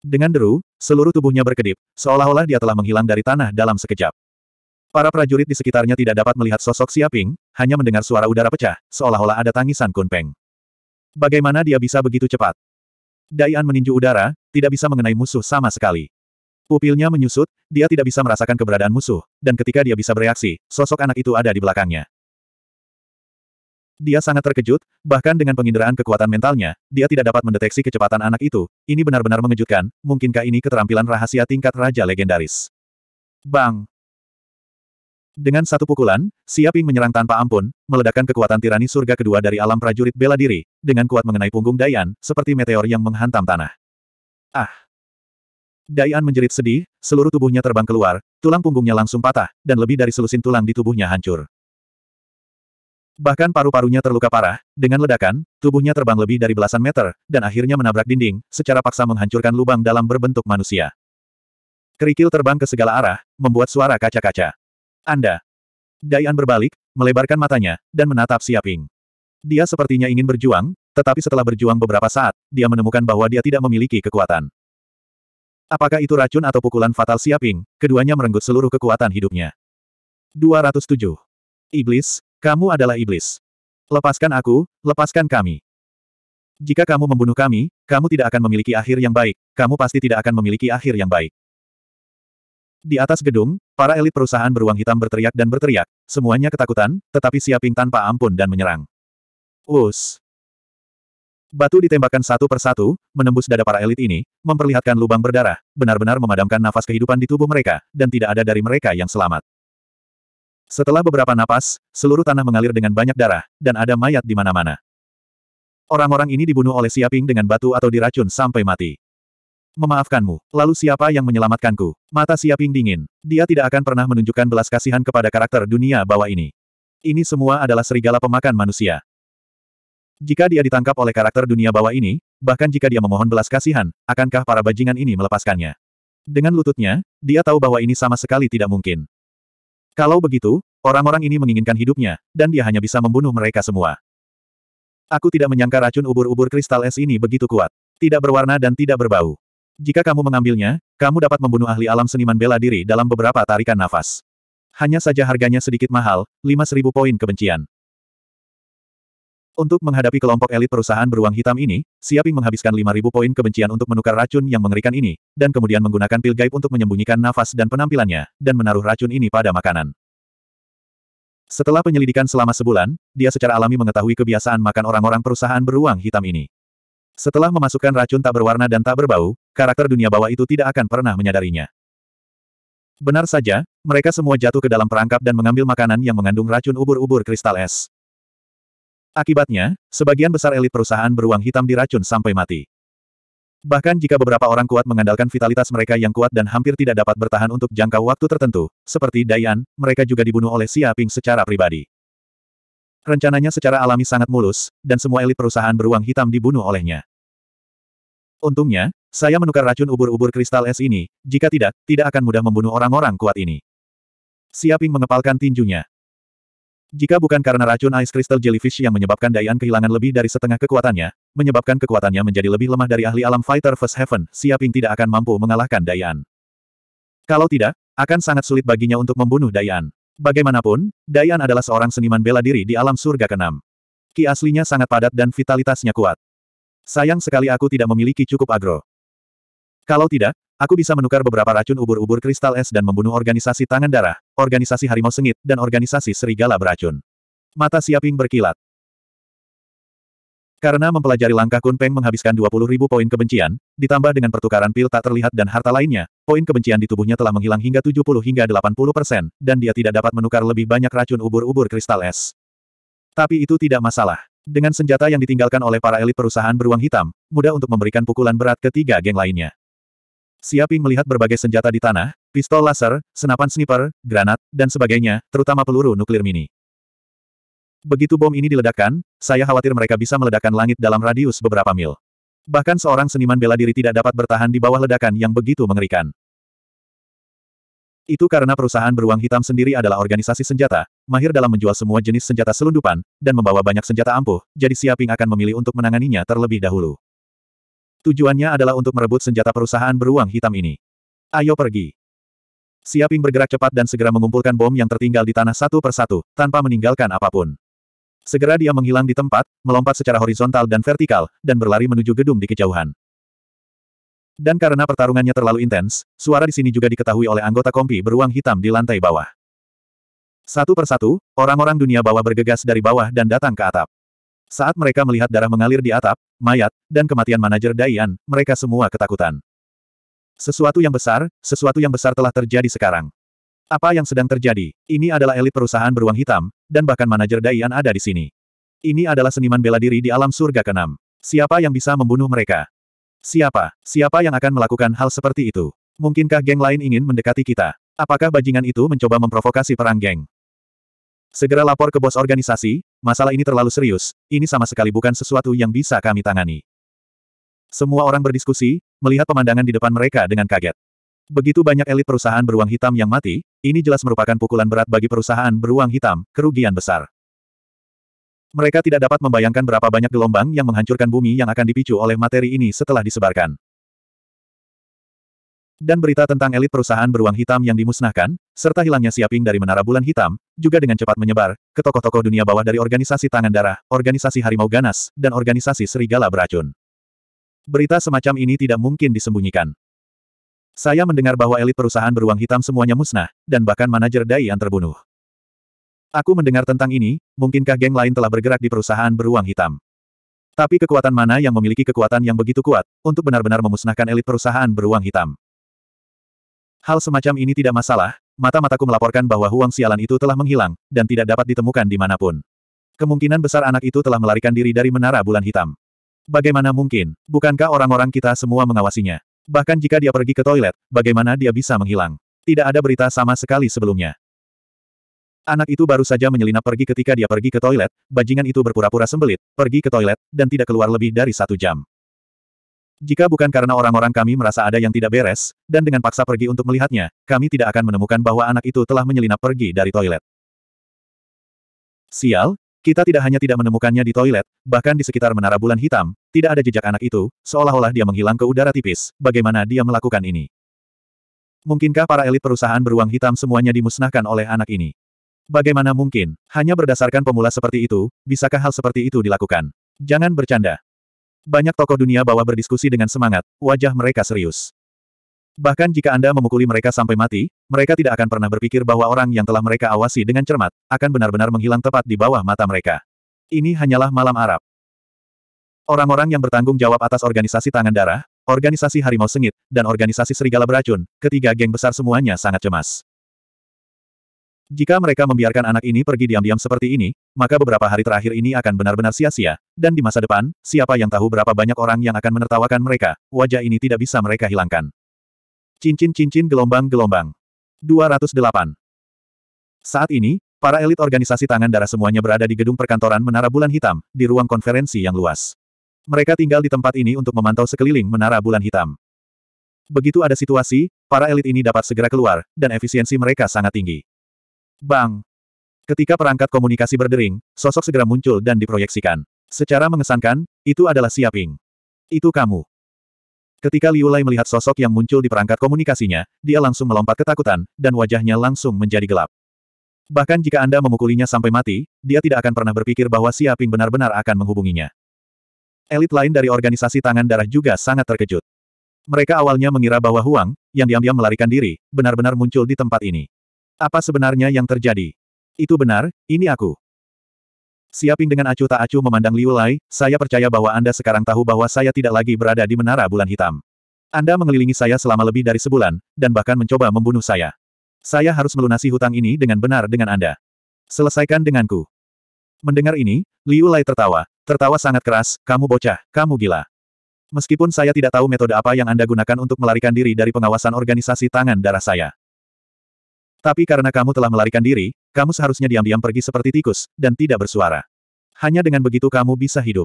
Dengan deru, seluruh tubuhnya berkedip, seolah-olah dia telah menghilang dari tanah dalam sekejap. Para prajurit di sekitarnya tidak dapat melihat sosok Siaping, hanya mendengar suara udara pecah, seolah-olah ada tangisan Kunpeng. Bagaimana dia bisa begitu cepat? Daian meninju udara, tidak bisa mengenai musuh sama sekali. Pupilnya menyusut, dia tidak bisa merasakan keberadaan musuh, dan ketika dia bisa bereaksi, sosok anak itu ada di belakangnya. Dia sangat terkejut, bahkan dengan penginderaan kekuatan mentalnya, dia tidak dapat mendeteksi kecepatan anak itu, ini benar-benar mengejutkan, mungkinkah ini keterampilan rahasia tingkat raja legendaris? Bang! Dengan satu pukulan, Siaping menyerang tanpa ampun, meledakkan kekuatan tirani surga kedua dari alam prajurit bela diri, dengan kuat mengenai punggung Dayan, seperti meteor yang menghantam tanah. Ah! Dayan menjerit sedih, seluruh tubuhnya terbang keluar, tulang punggungnya langsung patah, dan lebih dari selusin tulang di tubuhnya hancur. Bahkan paru-parunya terluka parah, dengan ledakan, tubuhnya terbang lebih dari belasan meter, dan akhirnya menabrak dinding, secara paksa menghancurkan lubang dalam berbentuk manusia. Kerikil terbang ke segala arah, membuat suara kaca-kaca. Anda. Dayan berbalik, melebarkan matanya, dan menatap Siaping. Dia sepertinya ingin berjuang, tetapi setelah berjuang beberapa saat, dia menemukan bahwa dia tidak memiliki kekuatan. Apakah itu racun atau pukulan fatal Siaping, keduanya merenggut seluruh kekuatan hidupnya. 207. Iblis, kamu adalah iblis. Lepaskan aku, lepaskan kami. Jika kamu membunuh kami, kamu tidak akan memiliki akhir yang baik, kamu pasti tidak akan memiliki akhir yang baik. Di atas gedung, para elit perusahaan beruang hitam berteriak dan berteriak, semuanya ketakutan, tetapi Siaping tanpa ampun dan menyerang. Us. Batu ditembakkan satu persatu, menembus dada para elit ini, memperlihatkan lubang berdarah, benar-benar memadamkan nafas kehidupan di tubuh mereka, dan tidak ada dari mereka yang selamat. Setelah beberapa napas, seluruh tanah mengalir dengan banyak darah, dan ada mayat di mana-mana. Orang-orang ini dibunuh oleh Siaping dengan batu atau diracun sampai mati. Memaafkanmu. Lalu siapa yang menyelamatkanku? Mata Siaping dingin. Dia tidak akan pernah menunjukkan belas kasihan kepada karakter dunia bawah ini. Ini semua adalah serigala pemakan manusia. Jika dia ditangkap oleh karakter dunia bawah ini, bahkan jika dia memohon belas kasihan, akankah para bajingan ini melepaskannya? Dengan lututnya, dia tahu bahwa ini sama sekali tidak mungkin. Kalau begitu, orang-orang ini menginginkan hidupnya, dan dia hanya bisa membunuh mereka semua. Aku tidak menyangka racun ubur-ubur kristal es ini begitu kuat. Tidak berwarna dan tidak berbau. Jika kamu mengambilnya, kamu dapat membunuh ahli alam seniman bela diri dalam beberapa tarikan nafas. Hanya saja harganya sedikit mahal, 5.000 poin kebencian. Untuk menghadapi kelompok elit perusahaan beruang hitam ini, Siaping menghabiskan 5.000 poin kebencian untuk menukar racun yang mengerikan ini, dan kemudian menggunakan pil gaib untuk menyembunyikan nafas dan penampilannya, dan menaruh racun ini pada makanan. Setelah penyelidikan selama sebulan, dia secara alami mengetahui kebiasaan makan orang-orang perusahaan beruang hitam ini. Setelah memasukkan racun tak berwarna dan tak berbau, karakter dunia bawah itu tidak akan pernah menyadarinya. Benar saja, mereka semua jatuh ke dalam perangkap dan mengambil makanan yang mengandung racun ubur-ubur kristal es. Akibatnya, sebagian besar elit perusahaan beruang hitam diracun sampai mati. Bahkan jika beberapa orang kuat mengandalkan vitalitas mereka yang kuat dan hampir tidak dapat bertahan untuk jangka waktu tertentu, seperti Dayan, mereka juga dibunuh oleh Xia Ping secara pribadi. Rencananya secara alami sangat mulus, dan semua elit perusahaan beruang hitam dibunuh olehnya. Untungnya, saya menukar racun ubur-ubur kristal es ini, jika tidak, tidak akan mudah membunuh orang-orang kuat ini. Siaping mengepalkan tinjunya. Jika bukan karena racun ice crystal jellyfish yang menyebabkan Dayan kehilangan lebih dari setengah kekuatannya, menyebabkan kekuatannya menjadi lebih lemah dari ahli alam fighter first heaven, Siaping tidak akan mampu mengalahkan Dayan. Kalau tidak, akan sangat sulit baginya untuk membunuh Dayan. Bagaimanapun, Dayan adalah seorang seniman bela diri di alam surga keenam. Ki aslinya sangat padat dan vitalitasnya kuat. Sayang sekali aku tidak memiliki cukup agro. Kalau tidak, aku bisa menukar beberapa racun ubur-ubur kristal es dan membunuh organisasi tangan darah, organisasi harimau sengit, dan organisasi serigala beracun. Mata Siaping berkilat. Karena mempelajari langkah Kun Peng menghabiskan ribu poin kebencian, ditambah dengan pertukaran pil tak terlihat dan harta lainnya, poin kebencian di tubuhnya telah menghilang hingga 70 hingga 80 persen, dan dia tidak dapat menukar lebih banyak racun ubur-ubur kristal es. Tapi itu tidak masalah. Dengan senjata yang ditinggalkan oleh para elit perusahaan beruang hitam, mudah untuk memberikan pukulan berat ke tiga geng lainnya. Siaping melihat berbagai senjata di tanah, pistol laser, senapan sniper, granat, dan sebagainya, terutama peluru nuklir mini. Begitu bom ini diledakkan, saya khawatir mereka bisa meledakkan langit dalam radius beberapa mil. Bahkan seorang seniman bela diri tidak dapat bertahan di bawah ledakan yang begitu mengerikan. Itu karena perusahaan beruang hitam sendiri adalah organisasi senjata, mahir dalam menjual semua jenis senjata selundupan, dan membawa banyak senjata ampuh, jadi Siaping akan memilih untuk menanganinya terlebih dahulu. Tujuannya adalah untuk merebut senjata perusahaan beruang hitam ini. Ayo pergi. Siaping bergerak cepat dan segera mengumpulkan bom yang tertinggal di tanah satu persatu, tanpa meninggalkan apapun. Segera dia menghilang di tempat, melompat secara horizontal dan vertikal, dan berlari menuju gedung di kejauhan. Dan karena pertarungannya terlalu intens, suara di sini juga diketahui oleh anggota kompi beruang hitam di lantai bawah. Satu persatu, orang-orang dunia bawah bergegas dari bawah dan datang ke atap. Saat mereka melihat darah mengalir di atap, mayat, dan kematian manajer Dayan, mereka semua ketakutan. Sesuatu yang besar, sesuatu yang besar telah terjadi sekarang. Apa yang sedang terjadi? Ini adalah elit perusahaan beruang hitam, dan bahkan manajer Dayan ada di sini. Ini adalah seniman bela diri di alam surga keenam. Siapa yang bisa membunuh mereka? Siapa? Siapa yang akan melakukan hal seperti itu? Mungkinkah geng lain ingin mendekati kita? Apakah bajingan itu mencoba memprovokasi perang geng? Segera lapor ke bos organisasi, masalah ini terlalu serius, ini sama sekali bukan sesuatu yang bisa kami tangani. Semua orang berdiskusi, melihat pemandangan di depan mereka dengan kaget. Begitu banyak elit perusahaan beruang hitam yang mati, ini jelas merupakan pukulan berat bagi perusahaan beruang hitam, kerugian besar. Mereka tidak dapat membayangkan berapa banyak gelombang yang menghancurkan bumi yang akan dipicu oleh materi ini setelah disebarkan. Dan berita tentang elit perusahaan beruang hitam yang dimusnahkan, serta hilangnya siaping dari Menara Bulan Hitam, juga dengan cepat menyebar ke tokoh-tokoh dunia bawah dari organisasi Tangan Darah, organisasi Harimau Ganas, dan organisasi Serigala Beracun. Berita semacam ini tidak mungkin disembunyikan. Saya mendengar bahwa elit perusahaan beruang hitam semuanya musnah, dan bahkan manajer Dai Daian terbunuh. Aku mendengar tentang ini, mungkinkah geng lain telah bergerak di perusahaan beruang hitam? Tapi kekuatan mana yang memiliki kekuatan yang begitu kuat, untuk benar-benar memusnahkan elit perusahaan beruang hitam? Hal semacam ini tidak masalah, mata-mataku melaporkan bahwa Huang Sialan itu telah menghilang, dan tidak dapat ditemukan di dimanapun. Kemungkinan besar anak itu telah melarikan diri dari menara bulan hitam. Bagaimana mungkin, bukankah orang-orang kita semua mengawasinya? Bahkan jika dia pergi ke toilet, bagaimana dia bisa menghilang? Tidak ada berita sama sekali sebelumnya. Anak itu baru saja menyelinap pergi ketika dia pergi ke toilet, bajingan itu berpura-pura sembelit, pergi ke toilet, dan tidak keluar lebih dari satu jam. Jika bukan karena orang-orang kami merasa ada yang tidak beres, dan dengan paksa pergi untuk melihatnya, kami tidak akan menemukan bahwa anak itu telah menyelinap pergi dari toilet. Sial, kita tidak hanya tidak menemukannya di toilet, bahkan di sekitar menara bulan hitam, tidak ada jejak anak itu, seolah-olah dia menghilang ke udara tipis, bagaimana dia melakukan ini. Mungkinkah para elit perusahaan beruang hitam semuanya dimusnahkan oleh anak ini? Bagaimana mungkin, hanya berdasarkan pemula seperti itu, bisakah hal seperti itu dilakukan? Jangan bercanda. Banyak tokoh dunia bawah berdiskusi dengan semangat, wajah mereka serius. Bahkan jika Anda memukuli mereka sampai mati, mereka tidak akan pernah berpikir bahwa orang yang telah mereka awasi dengan cermat, akan benar-benar menghilang tepat di bawah mata mereka. Ini hanyalah malam Arab. Orang-orang yang bertanggung jawab atas organisasi tangan darah, organisasi harimau sengit, dan organisasi serigala beracun, ketiga geng besar semuanya sangat cemas. Jika mereka membiarkan anak ini pergi diam-diam seperti ini, maka beberapa hari terakhir ini akan benar-benar sia-sia, dan di masa depan, siapa yang tahu berapa banyak orang yang akan menertawakan mereka, wajah ini tidak bisa mereka hilangkan. Cincin-cincin gelombang-gelombang. 208. Saat ini, para elit organisasi tangan darah semuanya berada di gedung perkantoran Menara Bulan Hitam, di ruang konferensi yang luas. Mereka tinggal di tempat ini untuk memantau sekeliling Menara Bulan Hitam. Begitu ada situasi, para elit ini dapat segera keluar, dan efisiensi mereka sangat tinggi. Bang! Ketika perangkat komunikasi berdering, sosok segera muncul dan diproyeksikan. Secara mengesankan, itu adalah Siaping. Itu kamu. Ketika Liu Lai melihat sosok yang muncul di perangkat komunikasinya, dia langsung melompat ketakutan, dan wajahnya langsung menjadi gelap. Bahkan jika Anda memukulinya sampai mati, dia tidak akan pernah berpikir bahwa Siaping benar-benar akan menghubunginya. Elit lain dari organisasi tangan darah juga sangat terkejut. Mereka awalnya mengira bahwa Huang, yang diam-diam melarikan diri, benar-benar muncul di tempat ini. Apa sebenarnya yang terjadi? Itu benar, ini aku. Siaping dengan acuh tak acuh memandang Liu Lai, saya percaya bahwa Anda sekarang tahu bahwa saya tidak lagi berada di Menara Bulan Hitam. Anda mengelilingi saya selama lebih dari sebulan, dan bahkan mencoba membunuh saya. Saya harus melunasi hutang ini dengan benar dengan Anda. Selesaikan denganku. Mendengar ini, Liu Lai tertawa. Tertawa sangat keras, kamu bocah, kamu gila. Meskipun saya tidak tahu metode apa yang Anda gunakan untuk melarikan diri dari pengawasan organisasi tangan darah saya. Tapi karena kamu telah melarikan diri, kamu seharusnya diam-diam pergi seperti tikus, dan tidak bersuara. Hanya dengan begitu kamu bisa hidup.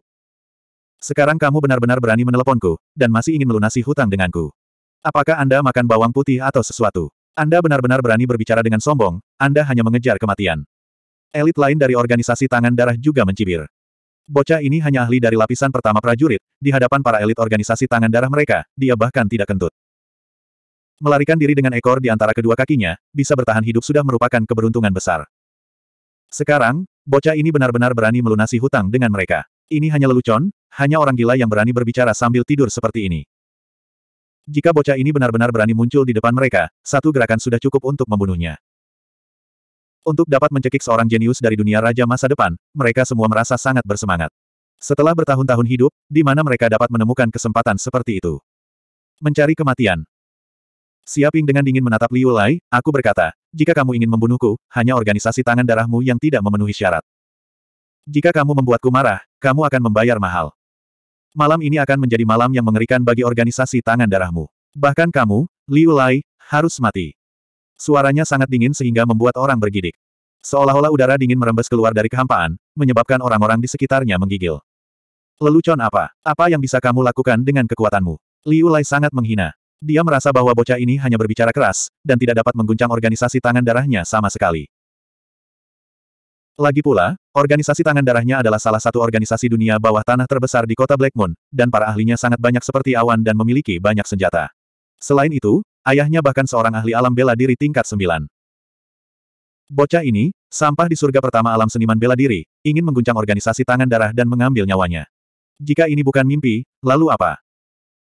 Sekarang kamu benar-benar berani meneleponku, dan masih ingin melunasi hutang denganku. Apakah Anda makan bawang putih atau sesuatu? Anda benar-benar berani berbicara dengan sombong, Anda hanya mengejar kematian. Elit lain dari organisasi tangan darah juga mencibir. Bocah ini hanya ahli dari lapisan pertama prajurit, di hadapan para elit organisasi tangan darah mereka, dia bahkan tidak kentut. Melarikan diri dengan ekor di antara kedua kakinya, bisa bertahan hidup sudah merupakan keberuntungan besar. Sekarang, bocah ini benar-benar berani melunasi hutang dengan mereka. Ini hanya lelucon, hanya orang gila yang berani berbicara sambil tidur seperti ini. Jika bocah ini benar-benar berani muncul di depan mereka, satu gerakan sudah cukup untuk membunuhnya. Untuk dapat mencekik seorang jenius dari dunia raja masa depan, mereka semua merasa sangat bersemangat. Setelah bertahun-tahun hidup, di mana mereka dapat menemukan kesempatan seperti itu. Mencari kematian, Siaping dengan dingin menatap Liu Lai, aku berkata, jika kamu ingin membunuhku, hanya organisasi tangan darahmu yang tidak memenuhi syarat. Jika kamu membuatku marah, kamu akan membayar mahal. Malam ini akan menjadi malam yang mengerikan bagi organisasi tangan darahmu. Bahkan kamu, Liu Lai, harus mati. Suaranya sangat dingin sehingga membuat orang bergidik. Seolah-olah udara dingin merembes keluar dari kehampaan, menyebabkan orang-orang di sekitarnya menggigil. Lelucon apa? Apa yang bisa kamu lakukan dengan kekuatanmu? Liu Lai sangat menghina. Dia merasa bahwa bocah ini hanya berbicara keras, dan tidak dapat mengguncang organisasi tangan darahnya sama sekali. Lagi pula, organisasi tangan darahnya adalah salah satu organisasi dunia bawah tanah terbesar di kota Black Moon, dan para ahlinya sangat banyak seperti awan dan memiliki banyak senjata. Selain itu, ayahnya bahkan seorang ahli alam bela diri tingkat 9. Bocah ini, sampah di surga pertama alam seniman bela diri, ingin mengguncang organisasi tangan darah dan mengambil nyawanya. Jika ini bukan mimpi, lalu apa?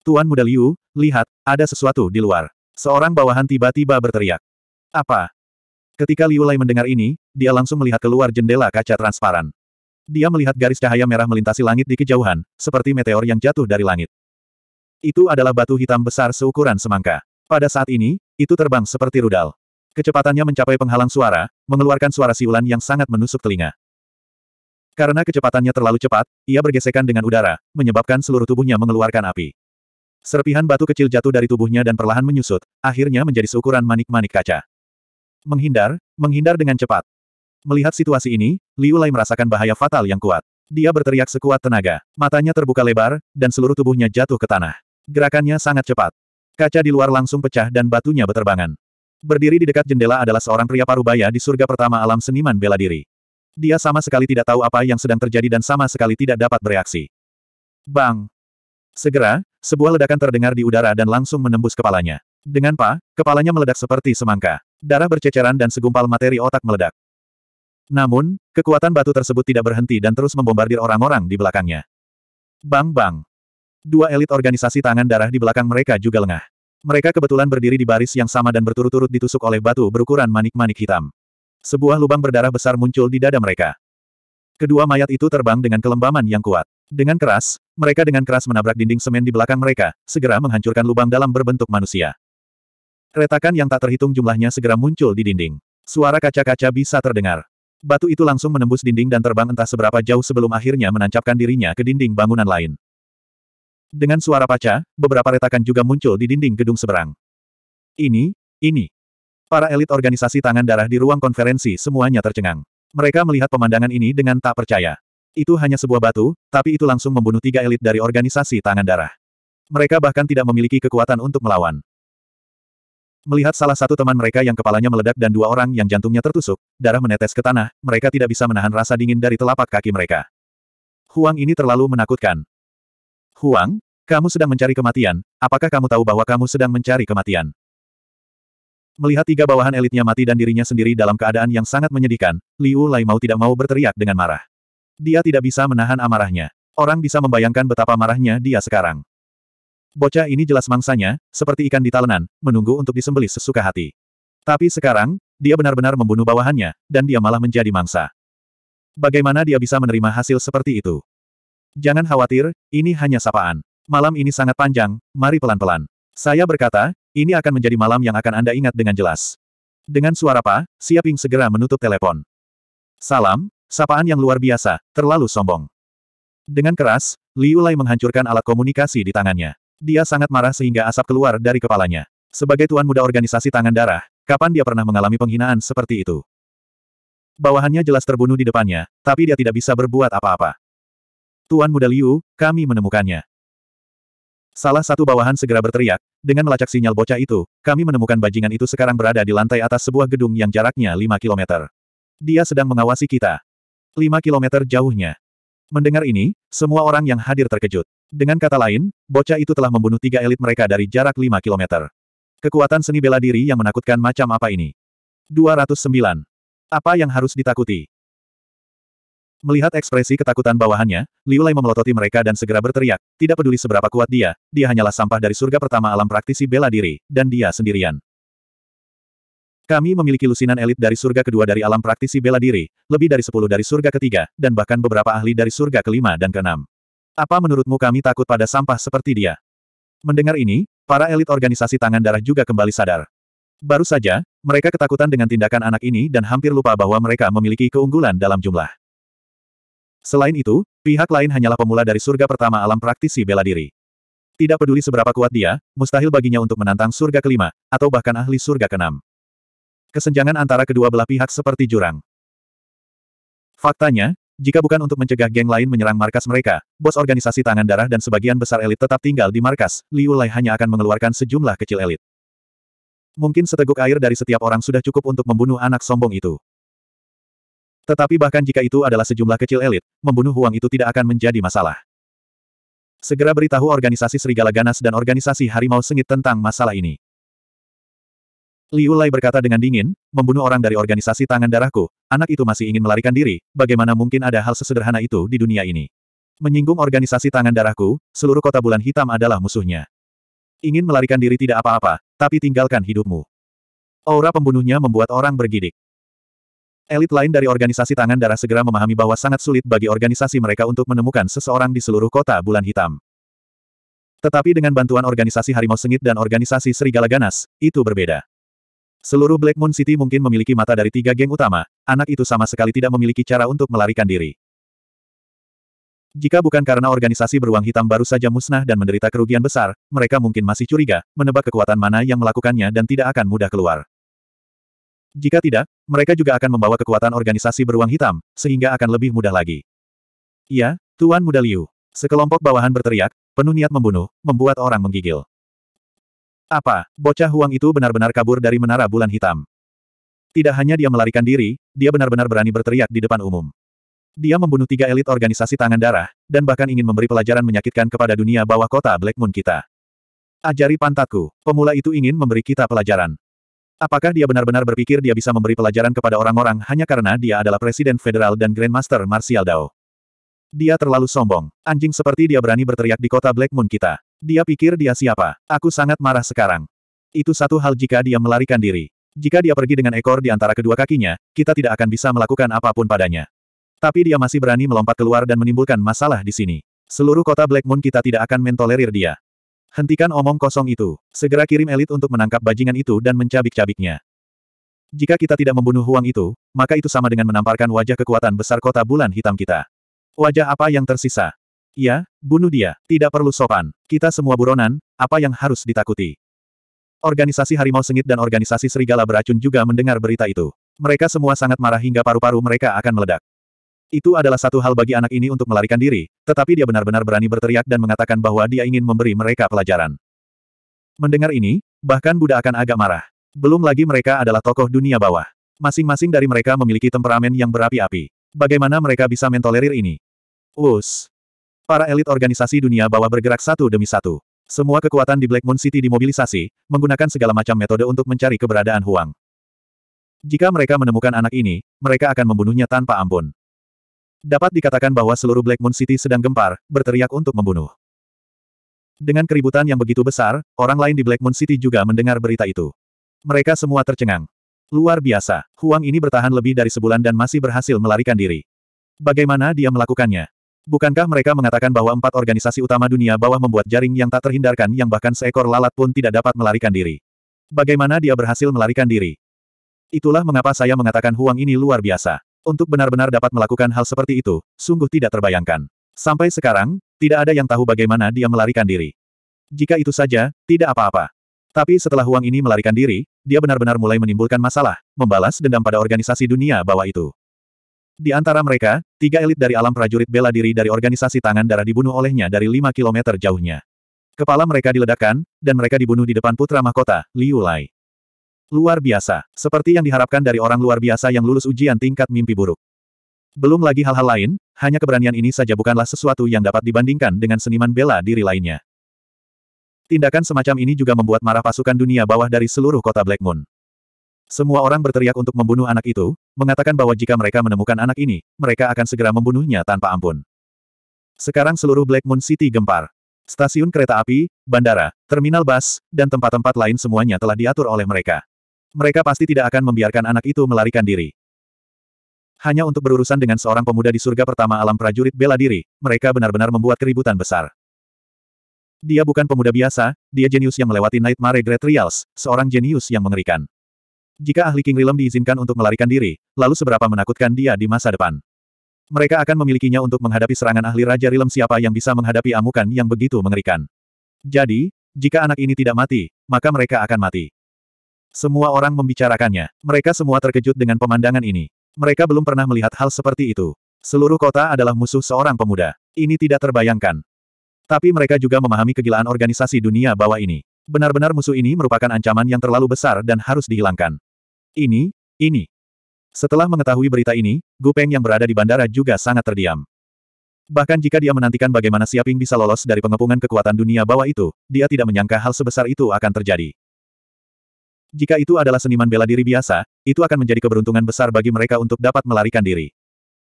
Tuan Muda Liu, lihat, ada sesuatu di luar. Seorang bawahan tiba-tiba berteriak. Apa? Ketika Liu Lai mendengar ini, dia langsung melihat keluar jendela kaca transparan. Dia melihat garis cahaya merah melintasi langit di kejauhan, seperti meteor yang jatuh dari langit. Itu adalah batu hitam besar seukuran semangka. Pada saat ini, itu terbang seperti rudal. Kecepatannya mencapai penghalang suara, mengeluarkan suara siulan yang sangat menusuk telinga. Karena kecepatannya terlalu cepat, ia bergesekan dengan udara, menyebabkan seluruh tubuhnya mengeluarkan api. Serpihan batu kecil jatuh dari tubuhnya dan perlahan menyusut, akhirnya menjadi seukuran manik-manik kaca. Menghindar, menghindar dengan cepat. Melihat situasi ini, Liu Lai merasakan bahaya fatal yang kuat. Dia berteriak sekuat tenaga, matanya terbuka lebar, dan seluruh tubuhnya jatuh ke tanah. Gerakannya sangat cepat. Kaca di luar langsung pecah dan batunya beterbangan. Berdiri di dekat jendela adalah seorang pria parubaya di surga pertama alam seniman bela diri. Dia sama sekali tidak tahu apa yang sedang terjadi dan sama sekali tidak dapat bereaksi. Bang! Segera, sebuah ledakan terdengar di udara dan langsung menembus kepalanya. Dengan pa, kepalanya meledak seperti semangka. Darah berceceran dan segumpal materi otak meledak. Namun, kekuatan batu tersebut tidak berhenti dan terus membombardir orang-orang di belakangnya. Bang-bang. Dua elit organisasi tangan darah di belakang mereka juga lengah. Mereka kebetulan berdiri di baris yang sama dan berturut-turut ditusuk oleh batu berukuran manik-manik hitam. Sebuah lubang berdarah besar muncul di dada mereka. Kedua mayat itu terbang dengan kelembaman yang kuat. Dengan keras, mereka dengan keras menabrak dinding semen di belakang mereka, segera menghancurkan lubang dalam berbentuk manusia. Retakan yang tak terhitung jumlahnya segera muncul di dinding. Suara kaca-kaca bisa terdengar. Batu itu langsung menembus dinding dan terbang entah seberapa jauh sebelum akhirnya menancapkan dirinya ke dinding bangunan lain. Dengan suara paca, beberapa retakan juga muncul di dinding gedung seberang. Ini, ini. Para elit organisasi tangan darah di ruang konferensi semuanya tercengang. Mereka melihat pemandangan ini dengan tak percaya. Itu hanya sebuah batu, tapi itu langsung membunuh tiga elit dari organisasi tangan darah. Mereka bahkan tidak memiliki kekuatan untuk melawan. Melihat salah satu teman mereka yang kepalanya meledak dan dua orang yang jantungnya tertusuk, darah menetes ke tanah, mereka tidak bisa menahan rasa dingin dari telapak kaki mereka. Huang ini terlalu menakutkan. Huang, kamu sedang mencari kematian, apakah kamu tahu bahwa kamu sedang mencari kematian? Melihat tiga bawahan elitnya mati dan dirinya sendiri dalam keadaan yang sangat menyedihkan, Liu Lai mau tidak mau berteriak dengan marah. Dia tidak bisa menahan amarahnya. Orang bisa membayangkan betapa marahnya dia sekarang. Bocah ini jelas mangsanya, seperti ikan di talenan, menunggu untuk disembelih sesuka hati. Tapi sekarang, dia benar-benar membunuh bawahannya, dan dia malah menjadi mangsa. Bagaimana dia bisa menerima hasil seperti itu? Jangan khawatir, ini hanya sapaan. Malam ini sangat panjang, mari pelan-pelan. Saya berkata, ini akan menjadi malam yang akan Anda ingat dengan jelas. Dengan suara Pa, Siaping segera menutup telepon. Salam, Sapaan yang luar biasa, terlalu sombong. Dengan keras, Liu Lai menghancurkan alat komunikasi di tangannya. Dia sangat marah sehingga asap keluar dari kepalanya. Sebagai tuan muda organisasi tangan darah, kapan dia pernah mengalami penghinaan seperti itu? Bawahannya jelas terbunuh di depannya, tapi dia tidak bisa berbuat apa-apa. Tuan muda Liu, kami menemukannya. Salah satu bawahan segera berteriak, dengan melacak sinyal bocah itu, kami menemukan bajingan itu sekarang berada di lantai atas sebuah gedung yang jaraknya 5 kilometer. Dia sedang mengawasi kita. 5 kilometer jauhnya. Mendengar ini, semua orang yang hadir terkejut. Dengan kata lain, bocah itu telah membunuh tiga elit mereka dari jarak 5 kilometer. Kekuatan seni bela diri yang menakutkan macam apa ini? 209. Apa yang harus ditakuti? Melihat ekspresi ketakutan bawahannya, Liu Lai memelototi mereka dan segera berteriak, tidak peduli seberapa kuat dia, dia hanyalah sampah dari surga pertama alam praktisi bela diri, dan dia sendirian. Kami memiliki lusinan elit dari surga kedua dari alam praktisi bela diri, lebih dari sepuluh dari surga ketiga, dan bahkan beberapa ahli dari surga kelima dan keenam. Apa menurutmu kami takut pada sampah seperti dia? Mendengar ini, para elit organisasi tangan darah juga kembali sadar. Baru saja, mereka ketakutan dengan tindakan anak ini dan hampir lupa bahwa mereka memiliki keunggulan dalam jumlah. Selain itu, pihak lain hanyalah pemula dari surga pertama alam praktisi bela diri. Tidak peduli seberapa kuat dia, mustahil baginya untuk menantang surga kelima, atau bahkan ahli surga keenam kesenjangan antara kedua belah pihak seperti jurang. Faktanya, jika bukan untuk mencegah geng lain menyerang markas mereka, bos organisasi tangan darah dan sebagian besar elit tetap tinggal di markas, Liu Lai hanya akan mengeluarkan sejumlah kecil elit. Mungkin seteguk air dari setiap orang sudah cukup untuk membunuh anak sombong itu. Tetapi bahkan jika itu adalah sejumlah kecil elit, membunuh Huang itu tidak akan menjadi masalah. Segera beritahu organisasi Serigala Ganas dan organisasi Harimau Sengit tentang masalah ini. Liu Lai berkata dengan dingin, membunuh orang dari organisasi tangan darahku, anak itu masih ingin melarikan diri, bagaimana mungkin ada hal sesederhana itu di dunia ini. Menyinggung organisasi tangan darahku, seluruh kota bulan hitam adalah musuhnya. Ingin melarikan diri tidak apa-apa, tapi tinggalkan hidupmu. Aura pembunuhnya membuat orang bergidik. Elit lain dari organisasi tangan darah segera memahami bahwa sangat sulit bagi organisasi mereka untuk menemukan seseorang di seluruh kota bulan hitam. Tetapi dengan bantuan organisasi Harimau Sengit dan organisasi Serigala Ganas, itu berbeda. Seluruh Black Moon City mungkin memiliki mata dari tiga geng utama, anak itu sama sekali tidak memiliki cara untuk melarikan diri. Jika bukan karena organisasi beruang hitam baru saja musnah dan menderita kerugian besar, mereka mungkin masih curiga, menebak kekuatan mana yang melakukannya dan tidak akan mudah keluar. Jika tidak, mereka juga akan membawa kekuatan organisasi beruang hitam, sehingga akan lebih mudah lagi. Iya, Tuan Muda Liu. Sekelompok bawahan berteriak, penuh niat membunuh, membuat orang menggigil. Apa, bocah Huang itu benar-benar kabur dari menara bulan hitam. Tidak hanya dia melarikan diri, dia benar-benar berani berteriak di depan umum. Dia membunuh tiga elit organisasi tangan darah, dan bahkan ingin memberi pelajaran menyakitkan kepada dunia bawah kota Black Moon kita. Ajari pantatku, pemula itu ingin memberi kita pelajaran. Apakah dia benar-benar berpikir dia bisa memberi pelajaran kepada orang-orang hanya karena dia adalah Presiden Federal dan Grandmaster Martial Dao? Dia terlalu sombong. Anjing seperti dia berani berteriak di kota Black Moon kita. Dia pikir dia siapa. Aku sangat marah sekarang. Itu satu hal jika dia melarikan diri. Jika dia pergi dengan ekor di antara kedua kakinya, kita tidak akan bisa melakukan apapun padanya. Tapi dia masih berani melompat keluar dan menimbulkan masalah di sini. Seluruh kota Black Moon kita tidak akan mentolerir dia. Hentikan omong kosong itu. Segera kirim elit untuk menangkap bajingan itu dan mencabik-cabiknya. Jika kita tidak membunuh Huang itu, maka itu sama dengan menamparkan wajah kekuatan besar kota bulan hitam kita. Wajah apa yang tersisa? Ya, bunuh dia. Tidak perlu sopan. Kita semua buronan, apa yang harus ditakuti? Organisasi Harimau Sengit dan organisasi Serigala Beracun juga mendengar berita itu. Mereka semua sangat marah hingga paru-paru mereka akan meledak. Itu adalah satu hal bagi anak ini untuk melarikan diri, tetapi dia benar-benar berani berteriak dan mengatakan bahwa dia ingin memberi mereka pelajaran. Mendengar ini, bahkan Buddha akan agak marah. Belum lagi mereka adalah tokoh dunia bawah. Masing-masing dari mereka memiliki temperamen yang berapi-api. Bagaimana mereka bisa mentolerir ini? Us. Para elit organisasi dunia bawah bergerak satu demi satu. Semua kekuatan di Black Moon City dimobilisasi, menggunakan segala macam metode untuk mencari keberadaan Huang. Jika mereka menemukan anak ini, mereka akan membunuhnya tanpa ampun. Dapat dikatakan bahwa seluruh Black Moon City sedang gempar, berteriak untuk membunuh. Dengan keributan yang begitu besar, orang lain di Black Moon City juga mendengar berita itu. Mereka semua tercengang. Luar biasa, Huang ini bertahan lebih dari sebulan dan masih berhasil melarikan diri. Bagaimana dia melakukannya? Bukankah mereka mengatakan bahwa empat organisasi utama dunia bawah membuat jaring yang tak terhindarkan yang bahkan seekor lalat pun tidak dapat melarikan diri? Bagaimana dia berhasil melarikan diri? Itulah mengapa saya mengatakan Huang ini luar biasa. Untuk benar-benar dapat melakukan hal seperti itu, sungguh tidak terbayangkan. Sampai sekarang, tidak ada yang tahu bagaimana dia melarikan diri. Jika itu saja, tidak apa-apa. Tapi setelah Huang ini melarikan diri, dia benar-benar mulai menimbulkan masalah, membalas dendam pada organisasi dunia bawah itu. Di antara mereka, tiga elit dari alam prajurit bela diri dari organisasi tangan darah dibunuh olehnya dari lima kilometer jauhnya. Kepala mereka diledakkan, dan mereka dibunuh di depan putra mahkota, Liu Lai. Luar biasa, seperti yang diharapkan dari orang luar biasa yang lulus ujian tingkat mimpi buruk. Belum lagi hal-hal lain, hanya keberanian ini saja bukanlah sesuatu yang dapat dibandingkan dengan seniman bela diri lainnya. Tindakan semacam ini juga membuat marah pasukan dunia bawah dari seluruh kota Black Moon. Semua orang berteriak untuk membunuh anak itu, mengatakan bahwa jika mereka menemukan anak ini, mereka akan segera membunuhnya tanpa ampun. Sekarang seluruh Black Moon City gempar. Stasiun kereta api, bandara, terminal bus, dan tempat-tempat lain semuanya telah diatur oleh mereka. Mereka pasti tidak akan membiarkan anak itu melarikan diri. Hanya untuk berurusan dengan seorang pemuda di surga pertama alam prajurit bela diri, mereka benar-benar membuat keributan besar. Dia bukan pemuda biasa, dia jenius yang melewati Nightmare Great Trials, seorang jenius yang mengerikan. Jika ahli King Realm diizinkan untuk melarikan diri, lalu seberapa menakutkan dia di masa depan. Mereka akan memilikinya untuk menghadapi serangan ahli Raja Realm siapa yang bisa menghadapi amukan yang begitu mengerikan. Jadi, jika anak ini tidak mati, maka mereka akan mati. Semua orang membicarakannya. Mereka semua terkejut dengan pemandangan ini. Mereka belum pernah melihat hal seperti itu. Seluruh kota adalah musuh seorang pemuda. Ini tidak terbayangkan. Tapi mereka juga memahami kegilaan organisasi dunia bawah ini. Benar-benar musuh ini merupakan ancaman yang terlalu besar dan harus dihilangkan. Ini, ini. Setelah mengetahui berita ini, Gu Peng yang berada di bandara juga sangat terdiam. Bahkan jika dia menantikan bagaimana Siaping bisa lolos dari pengepungan kekuatan dunia bawah itu, dia tidak menyangka hal sebesar itu akan terjadi. Jika itu adalah seniman bela diri biasa, itu akan menjadi keberuntungan besar bagi mereka untuk dapat melarikan diri.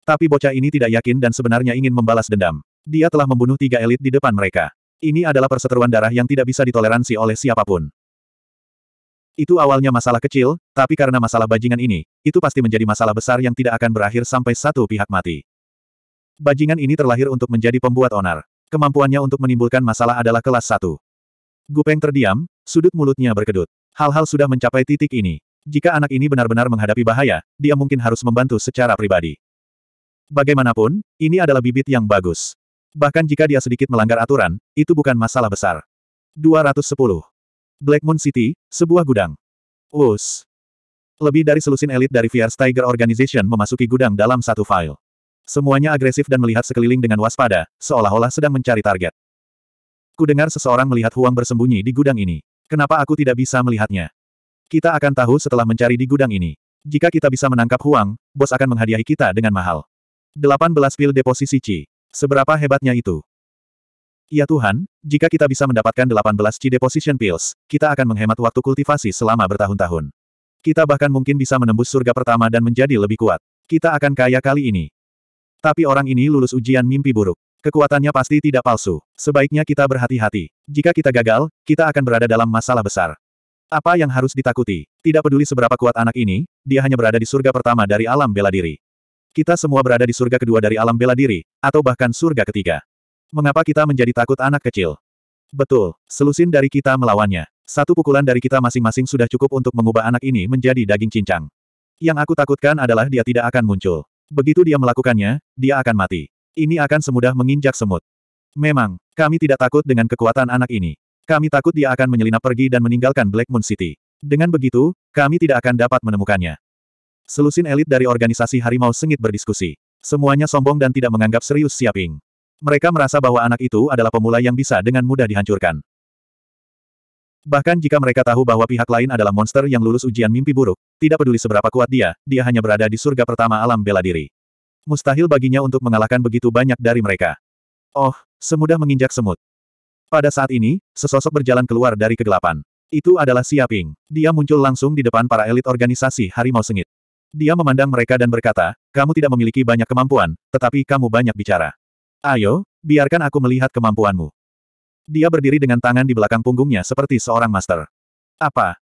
Tapi bocah ini tidak yakin dan sebenarnya ingin membalas dendam. Dia telah membunuh tiga elit di depan mereka. Ini adalah perseteruan darah yang tidak bisa ditoleransi oleh siapapun. Itu awalnya masalah kecil, tapi karena masalah bajingan ini, itu pasti menjadi masalah besar yang tidak akan berakhir sampai satu pihak mati. Bajingan ini terlahir untuk menjadi pembuat onar. Kemampuannya untuk menimbulkan masalah adalah kelas satu. Gupeng terdiam, sudut mulutnya berkedut. Hal-hal sudah mencapai titik ini. Jika anak ini benar-benar menghadapi bahaya, dia mungkin harus membantu secara pribadi. Bagaimanapun, ini adalah bibit yang bagus. Bahkan jika dia sedikit melanggar aturan, itu bukan masalah besar. 210. Black Moon City, sebuah gudang. Us. Lebih dari selusin elit dari Fierce Tiger Organization memasuki gudang dalam satu file. Semuanya agresif dan melihat sekeliling dengan waspada, seolah-olah sedang mencari target. Ku dengar seseorang melihat Huang bersembunyi di gudang ini. Kenapa aku tidak bisa melihatnya? Kita akan tahu setelah mencari di gudang ini. Jika kita bisa menangkap Huang, bos akan menghadiahi kita dengan mahal. 18 pil deposisi Ci. Seberapa hebatnya itu? Ya Tuhan, jika kita bisa mendapatkan 18 C deposition pills, kita akan menghemat waktu kultivasi selama bertahun-tahun. Kita bahkan mungkin bisa menembus surga pertama dan menjadi lebih kuat. Kita akan kaya kali ini. Tapi orang ini lulus ujian mimpi buruk. Kekuatannya pasti tidak palsu. Sebaiknya kita berhati-hati. Jika kita gagal, kita akan berada dalam masalah besar. Apa yang harus ditakuti? Tidak peduli seberapa kuat anak ini, dia hanya berada di surga pertama dari alam bela diri. Kita semua berada di surga kedua dari alam bela diri, atau bahkan surga ketiga. Mengapa kita menjadi takut anak kecil? Betul, selusin dari kita melawannya. Satu pukulan dari kita masing-masing sudah cukup untuk mengubah anak ini menjadi daging cincang. Yang aku takutkan adalah dia tidak akan muncul. Begitu dia melakukannya, dia akan mati. Ini akan semudah menginjak semut. Memang, kami tidak takut dengan kekuatan anak ini. Kami takut dia akan menyelinap pergi dan meninggalkan Black Moon City. Dengan begitu, kami tidak akan dapat menemukannya. Selusin elit dari organisasi Harimau Sengit berdiskusi. Semuanya sombong dan tidak menganggap serius Siaping. Mereka merasa bahwa anak itu adalah pemula yang bisa dengan mudah dihancurkan. Bahkan jika mereka tahu bahwa pihak lain adalah monster yang lulus ujian mimpi buruk, tidak peduli seberapa kuat dia, dia hanya berada di surga pertama alam bela diri. Mustahil baginya untuk mengalahkan begitu banyak dari mereka. Oh, semudah menginjak semut. Pada saat ini, sesosok berjalan keluar dari kegelapan. Itu adalah Siaping. Dia muncul langsung di depan para elit organisasi Harimau Sengit. Dia memandang mereka dan berkata, kamu tidak memiliki banyak kemampuan, tetapi kamu banyak bicara. Ayo, biarkan aku melihat kemampuanmu. Dia berdiri dengan tangan di belakang punggungnya seperti seorang master. Apa?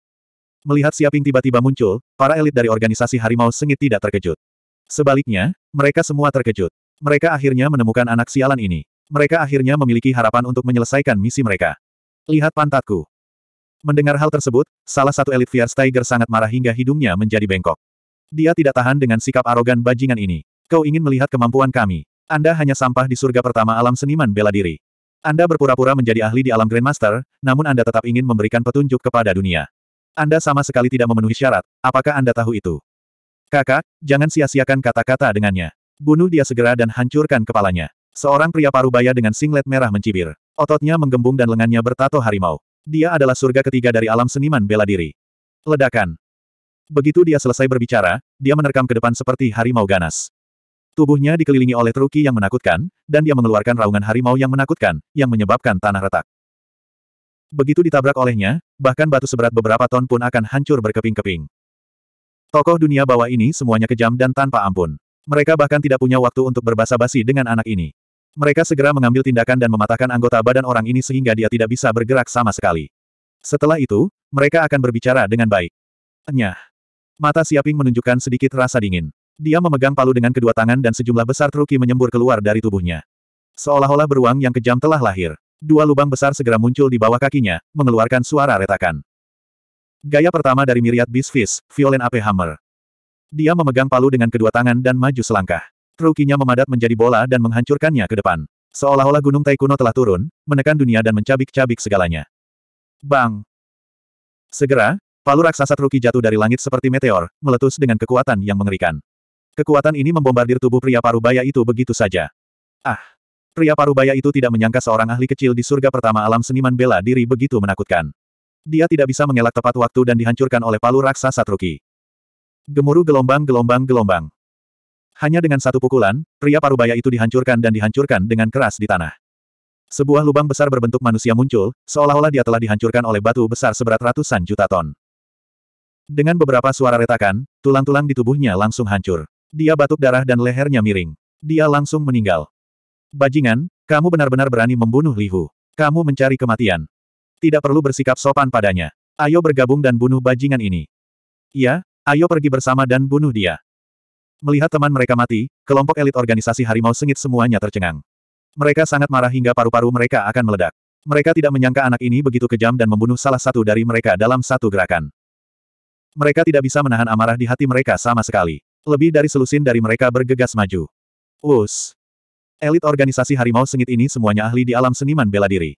Melihat Siaping tiba-tiba muncul, para elit dari organisasi Harimau Sengit tidak terkejut. Sebaliknya, mereka semua terkejut. Mereka akhirnya menemukan anak sialan ini. Mereka akhirnya memiliki harapan untuk menyelesaikan misi mereka. Lihat pantatku. Mendengar hal tersebut, salah satu elit Fierce Tiger sangat marah hingga hidungnya menjadi bengkok. Dia tidak tahan dengan sikap arogan bajingan ini. Kau ingin melihat kemampuan kami. Anda hanya sampah di surga pertama alam seniman bela diri. Anda berpura-pura menjadi ahli di alam Grandmaster, namun Anda tetap ingin memberikan petunjuk kepada dunia. Anda sama sekali tidak memenuhi syarat, apakah Anda tahu itu? Kakak, jangan sia-siakan kata-kata dengannya. Bunuh dia segera dan hancurkan kepalanya. Seorang pria parubaya dengan singlet merah mencibir. Ototnya menggembung dan lengannya bertato harimau. Dia adalah surga ketiga dari alam seniman bela diri. Ledakan. Begitu dia selesai berbicara, dia menerkam ke depan seperti harimau ganas. Tubuhnya dikelilingi oleh teruki yang menakutkan, dan dia mengeluarkan raungan harimau yang menakutkan, yang menyebabkan tanah retak. Begitu ditabrak olehnya, bahkan batu seberat beberapa ton pun akan hancur berkeping-keping. Tokoh dunia bawah ini semuanya kejam dan tanpa ampun. Mereka bahkan tidak punya waktu untuk berbasa-basi dengan anak ini. Mereka segera mengambil tindakan dan mematahkan anggota badan orang ini sehingga dia tidak bisa bergerak sama sekali. Setelah itu, mereka akan berbicara dengan baik. Enyah. Mata Siaping menunjukkan sedikit rasa dingin. Dia memegang palu dengan kedua tangan dan sejumlah besar truki menyembur keluar dari tubuhnya. Seolah-olah beruang yang kejam telah lahir. Dua lubang besar segera muncul di bawah kakinya, mengeluarkan suara retakan. Gaya pertama dari Myriad Beast Fist, Violent Ape Hammer. Dia memegang palu dengan kedua tangan dan maju selangkah. Trukinya memadat menjadi bola dan menghancurkannya ke depan. Seolah-olah gunung Taikuno telah turun, menekan dunia dan mencabik-cabik segalanya. Bang! Segera, palu raksasa Truki jatuh dari langit seperti meteor, meletus dengan kekuatan yang mengerikan. Kekuatan ini membombardir tubuh pria parubaya itu begitu saja. Ah! Pria parubaya itu tidak menyangka seorang ahli kecil di surga pertama alam seniman bela diri begitu menakutkan. Dia tidak bisa mengelak tepat waktu dan dihancurkan oleh palu raksasa Truki. Gemuruh gelombang-gelombang-gelombang. Hanya dengan satu pukulan, pria parubaya itu dihancurkan dan dihancurkan dengan keras di tanah. Sebuah lubang besar berbentuk manusia muncul, seolah-olah dia telah dihancurkan oleh batu besar seberat ratusan juta ton. Dengan beberapa suara retakan, tulang-tulang di tubuhnya langsung hancur. Dia batuk darah dan lehernya miring. Dia langsung meninggal. Bajingan, kamu benar-benar berani membunuh Lihu. Kamu mencari kematian. Tidak perlu bersikap sopan padanya. Ayo bergabung dan bunuh bajingan ini. Iya, ayo pergi bersama dan bunuh dia. Melihat teman mereka mati, kelompok elit organisasi harimau sengit semuanya tercengang. Mereka sangat marah hingga paru-paru mereka akan meledak. Mereka tidak menyangka anak ini begitu kejam dan membunuh salah satu dari mereka dalam satu gerakan. Mereka tidak bisa menahan amarah di hati mereka sama sekali. Lebih dari selusin dari mereka bergegas maju. Us Elit organisasi harimau sengit ini semuanya ahli di alam seniman bela diri.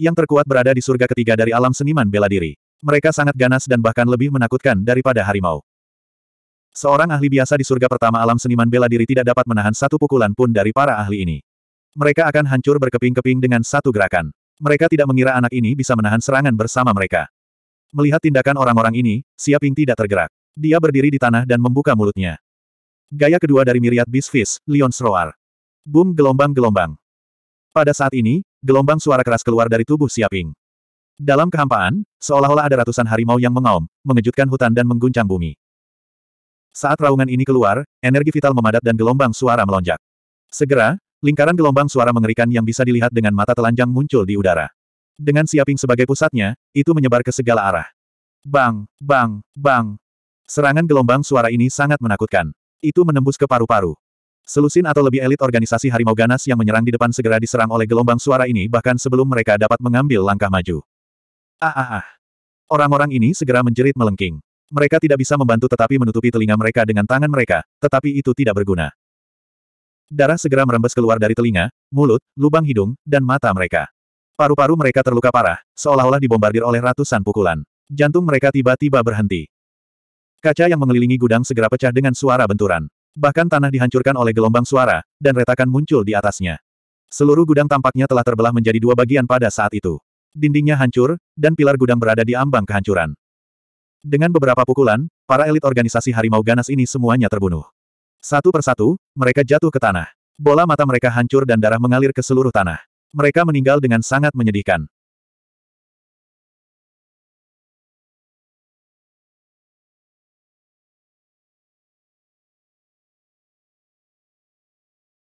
Yang terkuat berada di surga ketiga dari alam seniman bela diri. Mereka sangat ganas dan bahkan lebih menakutkan daripada harimau. Seorang ahli biasa di surga pertama alam seniman bela diri tidak dapat menahan satu pukulan pun dari para ahli ini. Mereka akan hancur berkeping-keping dengan satu gerakan. Mereka tidak mengira anak ini bisa menahan serangan bersama mereka. Melihat tindakan orang-orang ini, Siaping tidak tergerak. Dia berdiri di tanah dan membuka mulutnya. Gaya kedua dari Miriad Bisfis, Leon Sroar. Boom gelombang-gelombang. Pada saat ini, gelombang suara keras keluar dari tubuh Siaping. Dalam kehampaan, seolah-olah ada ratusan harimau yang mengaum, mengejutkan hutan dan mengguncang bumi. Saat raungan ini keluar, energi vital memadat dan gelombang suara melonjak. Segera, lingkaran gelombang suara mengerikan yang bisa dilihat dengan mata telanjang muncul di udara. Dengan Siaping sebagai pusatnya, itu menyebar ke segala arah. Bang, bang, bang. Serangan gelombang suara ini sangat menakutkan. Itu menembus ke paru-paru. Selusin atau lebih elit organisasi harimau ganas yang menyerang di depan segera diserang oleh gelombang suara ini bahkan sebelum mereka dapat mengambil langkah maju. Ah ah ah. Orang-orang ini segera menjerit melengking. Mereka tidak bisa membantu tetapi menutupi telinga mereka dengan tangan mereka, tetapi itu tidak berguna. Darah segera merembes keluar dari telinga, mulut, lubang hidung, dan mata mereka. Paru-paru mereka terluka parah, seolah-olah dibombardir oleh ratusan pukulan. Jantung mereka tiba-tiba berhenti. Kaca yang mengelilingi gudang segera pecah dengan suara benturan. Bahkan tanah dihancurkan oleh gelombang suara, dan retakan muncul di atasnya. Seluruh gudang tampaknya telah terbelah menjadi dua bagian pada saat itu. Dindingnya hancur, dan pilar gudang berada di ambang kehancuran. Dengan beberapa pukulan, para elit organisasi harimau ganas ini semuanya terbunuh. Satu persatu, mereka jatuh ke tanah. Bola mata mereka hancur dan darah mengalir ke seluruh tanah. Mereka meninggal dengan sangat menyedihkan.